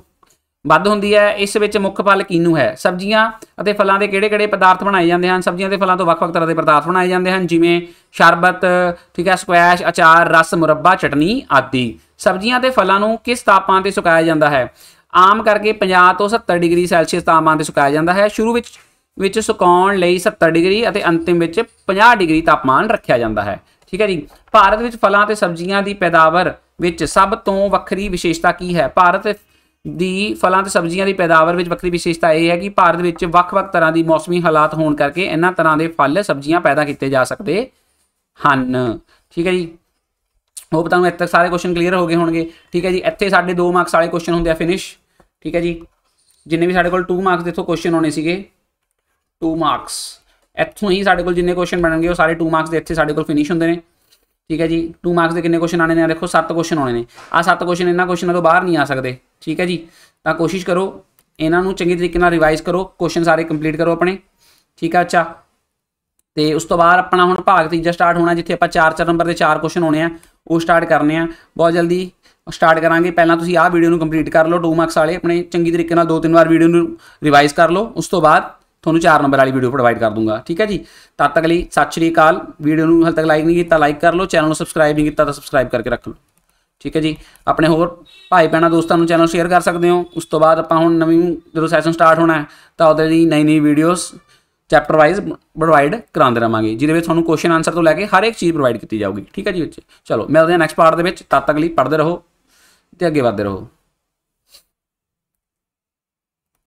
ਵੱਧ ਹੁੰਦੀ ਹੈ ਇਸ ਵਿੱਚ ਮੁੱਖ ਫਲ ਕਿਨੂੰ ਹੈ ਸਬਜ਼ੀਆਂ ਅਤੇ ਫਲਾਂ ਦੇ ਕਿਹੜੇ-ਕਿਹੜੇ ਪਦਾਰਥ ਬਣਾਏ ਜਾਂਦੇ ਹਨ ਸਬਜ਼ੀਆਂ ਤੇ ਫਲਾਂ ਤੋਂ ਵੱਖ-ਵੱਖ ਤਰ੍ਹਾਂ ਦੇ ਪਦਾਰਥ ਬਣਾਏ ਜਾਂਦੇ ਹਨ ਜਿਵੇਂ ਸ਼ਰਬਤ ਠੀਕ ਹੈ ਸਕੁਐਸ਼ ਅਚਾਰ ਰਸ ਮੁਰੱਬਾ ਚਟਨੀ ਆਦਿ ਸਬਜ਼ੀਆਂ ਤੇ ਫਲਾਂ ਨੂੰ ਕਿਸ ਤਾਪਮਾਨ ਤੇ ਸੁਕਾਇਆ ਜਾਂਦਾ ਹੈ ਆਮ ਕਰਕੇ 50 ਤੋਂ 70 ਡਿਗਰੀ ਸੈਲਸੀਅਸ ਤਾਪਮਾਨ ਤੇ ਸੁਕਾਇਆ ਜਾਂਦਾ ਹੈ ਸ਼ੁਰੂ ਵਿੱਚ ਵਿੱਚ ਸੁਕਾਉਣ ਲਈ 70 ਡਿਗਰੀ ਅਤੇ ਅੰਤਿਮ ਵਿੱਚ 50 ਡਿਗਰੀ ਤਾਪਮਾਨ ਰੱਖਿਆ ਜਾਂਦਾ ਹੈ ਠੀਕ ਹੈ ਜੀ ਭਾਰਤ ਵਿੱਚ ਫਲਾਂ ਤੇ ਸਬਜ਼ੀਆਂ ਦੀ ਪੈਦਾਵਾਰ ਵਿੱਚ ਸਭ ਤੋਂ ਵੱਖਰੀ ਵਿਸ਼ੇਸ਼ਤਾ ਕੀ ਹੈ ਭਾਰਤ ਦੀ ਫਲਾਂ ਤੇ ਸਬਜ਼ੀਆਂ ਦੀ ਪੈਦਾਵਾਰ ਵਿੱਚ ਵੱਖਰੀ ਵਿਸ਼ੇਸ਼ਤਾ ਇਹ ਹੈ ਕਿ ਭਾਰਤ ਵਿੱਚ ਵੱਖ-ਵੱਖ ਤਰ੍ਹਾਂ ਦੀ ਮੌਸਮੀ ਹਾਲਾਤ ਹੋਣ ਕਰਕੇ ਇਹਨਾਂ ਤਰ੍ਹਾਂ ਦੇ ਫਲ ਸਬਜ਼ੀਆਂ ਪੈਦਾ ਕੀਤੇ ਜਾ ਸਕਦੇ ਹਨ ਠੀਕ ਹੈ ਜੀ ਹੋਪ ਤੁਹਾਨੂੰ ਇੱਥੇ ਸਾਰੇ ਕੁਐਸਚਨ ਕਲੀਅਰ ਹੋ ਗਏ ਹੋਣਗੇ ਠੀਕ ਹੈ ਜੀ ਇੱਥੇ ਸਾਡੇ 2 ਮਾਰਕਸ ਵਾਲੇ ਕੁਐਸਚਨ ਹੁੰਦੇ ਆ ਫਿਨਿਸ਼ ਠੀਕ ਹੈ ਜੀ ਜਿੰਨੇ ਵੀ ਸਾਡੇ ਕੋਲ 2 ਮਾਰਕਸ ਦੇ ਤੋਂ ਕੁਐਸਚਨ ਹੋਣੇ ਸੀਗੇ 2 ਮਾਰਕਸ ਇੱਥੋਂ ਹੀ ਸਾਡੇ ਕੋਲ ਜਿੰਨੇ ਕੁਐਸਚਨ ਬਣਨਗੇ ਉਹ ਸਾਰੇ 2 ਮਾਰਕਸ ਦੇ ਇੱਥੇ ਸਾਡੇ ਕੋਲ ਫਿਨਿਸ਼ ਹੁੰਦੇ ਨੇ ਠੀਕ ਹੈ ਜੀ 2 ਮਾਰਕਸ ਦੇ ਕਿੰਨੇ ਕੁਐਸਚਨ ਆਣੇ ਨੇ ਦੇਖੋ 7 ਕੁਐਸਚਨ ਆਉਣੇ ਨੇ ਆ 7 ਕੁਐਸਚਨ ਇਹਨਾਂ ਕੁਐਸਚਨਾਂ ਤੋਂ ਬਾਹਰ ਨਹੀਂ ਆ ਸਕਦੇ ਠੀਕ ਹੈ ਜੀ ਤਾਂ ਕੋਸ਼ਿਸ਼ ਕਰੋ ਇਹਨਾਂ ਨੂੰ ਚੰਗੇ ਤਰੀਕੇ ਨਾਲ ਰਿਵਾਈਜ਼ ਕਰੋ ਕੁਐਸਚਨ ਸਾਰੇ ਕੰਪਲੀਟ ਕਰੋ ਆਪਣੇ ਠੀਕ ਹੈ ਅੱਛਾ ਤੇ ਉਸ ਤੋਂ ਬਾਅਦ ਆਪਣਾ ਹੁਣ ਭਾਗ ਤੀਜਾ ਸਟਾਰਟ ਹੋਣਾ ਜਿੱਥੇ ਆਪਾਂ 4-4 ਨੰਬਰ ਦੇ 4 ਕੁਐਸਚਨ ਹੋਣੇ ਆ ਉਹ ਸਟਾਰਟ ਕਰਨੇ ਆ ਬਹੁਤ ਜਲਦੀ ਸਟਾਰਟ ਕਰਾਂਗੇ ਪਹਿਲਾਂ ਤੁਸੀਂ ਆਹ ਵੀਡੀਓ ਨੂੰ ਕੰਪਲੀਟ ਕਰ ਲਓ 2 ਮਾਰਕਸ ਵਾਲੇ ਆਪਣੇ ਚੰਗੀ ਤਰੀਕੇ ਨਾਲ ਦੋ ਤਿੰਨ ਵਾਰ ਵੀਡੀਓ ਨੂੰ ਰਿਵਾਈਜ਼ ਕਰ ਲਓ ਉਸ ਤੋਂ ਬਾਅਦ ਤੁਹਾਨੂੰ 4 ਨੰਬਰ ਵਾਲੀ ਵੀਡੀਓ ਪ੍ਰੋਵਾਈਡ ਕਰ ਦੂੰਗਾ ਠੀਕ ਹੈ ਜੀ ਤਦ ਤੱਕ ਲਈ ਸਤਿ ਸ਼੍ਰੀ ਅਕਾਲ ਵੀਡੀਓ ਨੂੰ ਹਾਲ ਤੱਕ ਲਾਈਕ ਨਹੀਂ ਕੀਤਾ ਲਾਈਕ ਕਰ ਲਓ ਚੈਨਲ ਨੂੰ ਸਬਸਕ੍ਰਾਈਬ ਨਹੀਂ ਕੀਤਾ ਤਾਂ ਸਬਸਕ੍ਰਾਈਬ ਕਰਕੇ ਰੱਖ ਲਓ ਠੀਕ ਹੈ ਜੀ ਆਪਣੇ ਹੋਰ ਭਾਈ ਭੈਣਾਂ ਦੋਸਤਾਂ ਨੂੰ ਚੈਨਲ ਸ਼ੇਅਰ ਕਰ ਸਕਦੇ ਹੋ ਉਸ ਤੋਂ ਬਾਅਦ ਆਪਾਂ ਹੁਣ ਨਵੀਂ ਜਦੋਂ ਸੈਸ਼ਨ ਸਟਾਰਟ ਹੋਣਾ ਹੈ ਤਾਂ ਉਹਦੇ ਲਈ ਨਈ ਨਈ ਵੀਡੀਓਜ਼ ਚੈਪਟਰ ਵਾਈਜ਼ ਪ੍ਰੋਵਾਈਡ ਕਰਾਉਂਦੇ ਰਵਾਂਗੇ ਜਿਹਦੇ ਵਿੱਚ ਤੁਹਾਨੂੰ ਕੁਐਸਚਨ ਆਨਸਰ ਤੋਂ ਲੈ ਕੇ ਹਰ ਇੱਕ ਚੀਜ਼ ਪ੍ਰੋਵਾਈਡ ਕੀਤੀ ਜਾਊਗੀ ਠੀਕ ਹੈ ਜੀ ਬੱਚੇ ਚਲੋ ਮਿਲਦੇ ਹਾਂ ਨੈਕਸਟ ਪਾਰਟ ਦੇ ਵਿੱਚ ਤਦ ਤੱਕ ਲਈ ਪੜ੍ਹਦੇ ਰਹੋ ਤੇ ਅੱਗੇ ਵਧਦੇ ਰਹੋ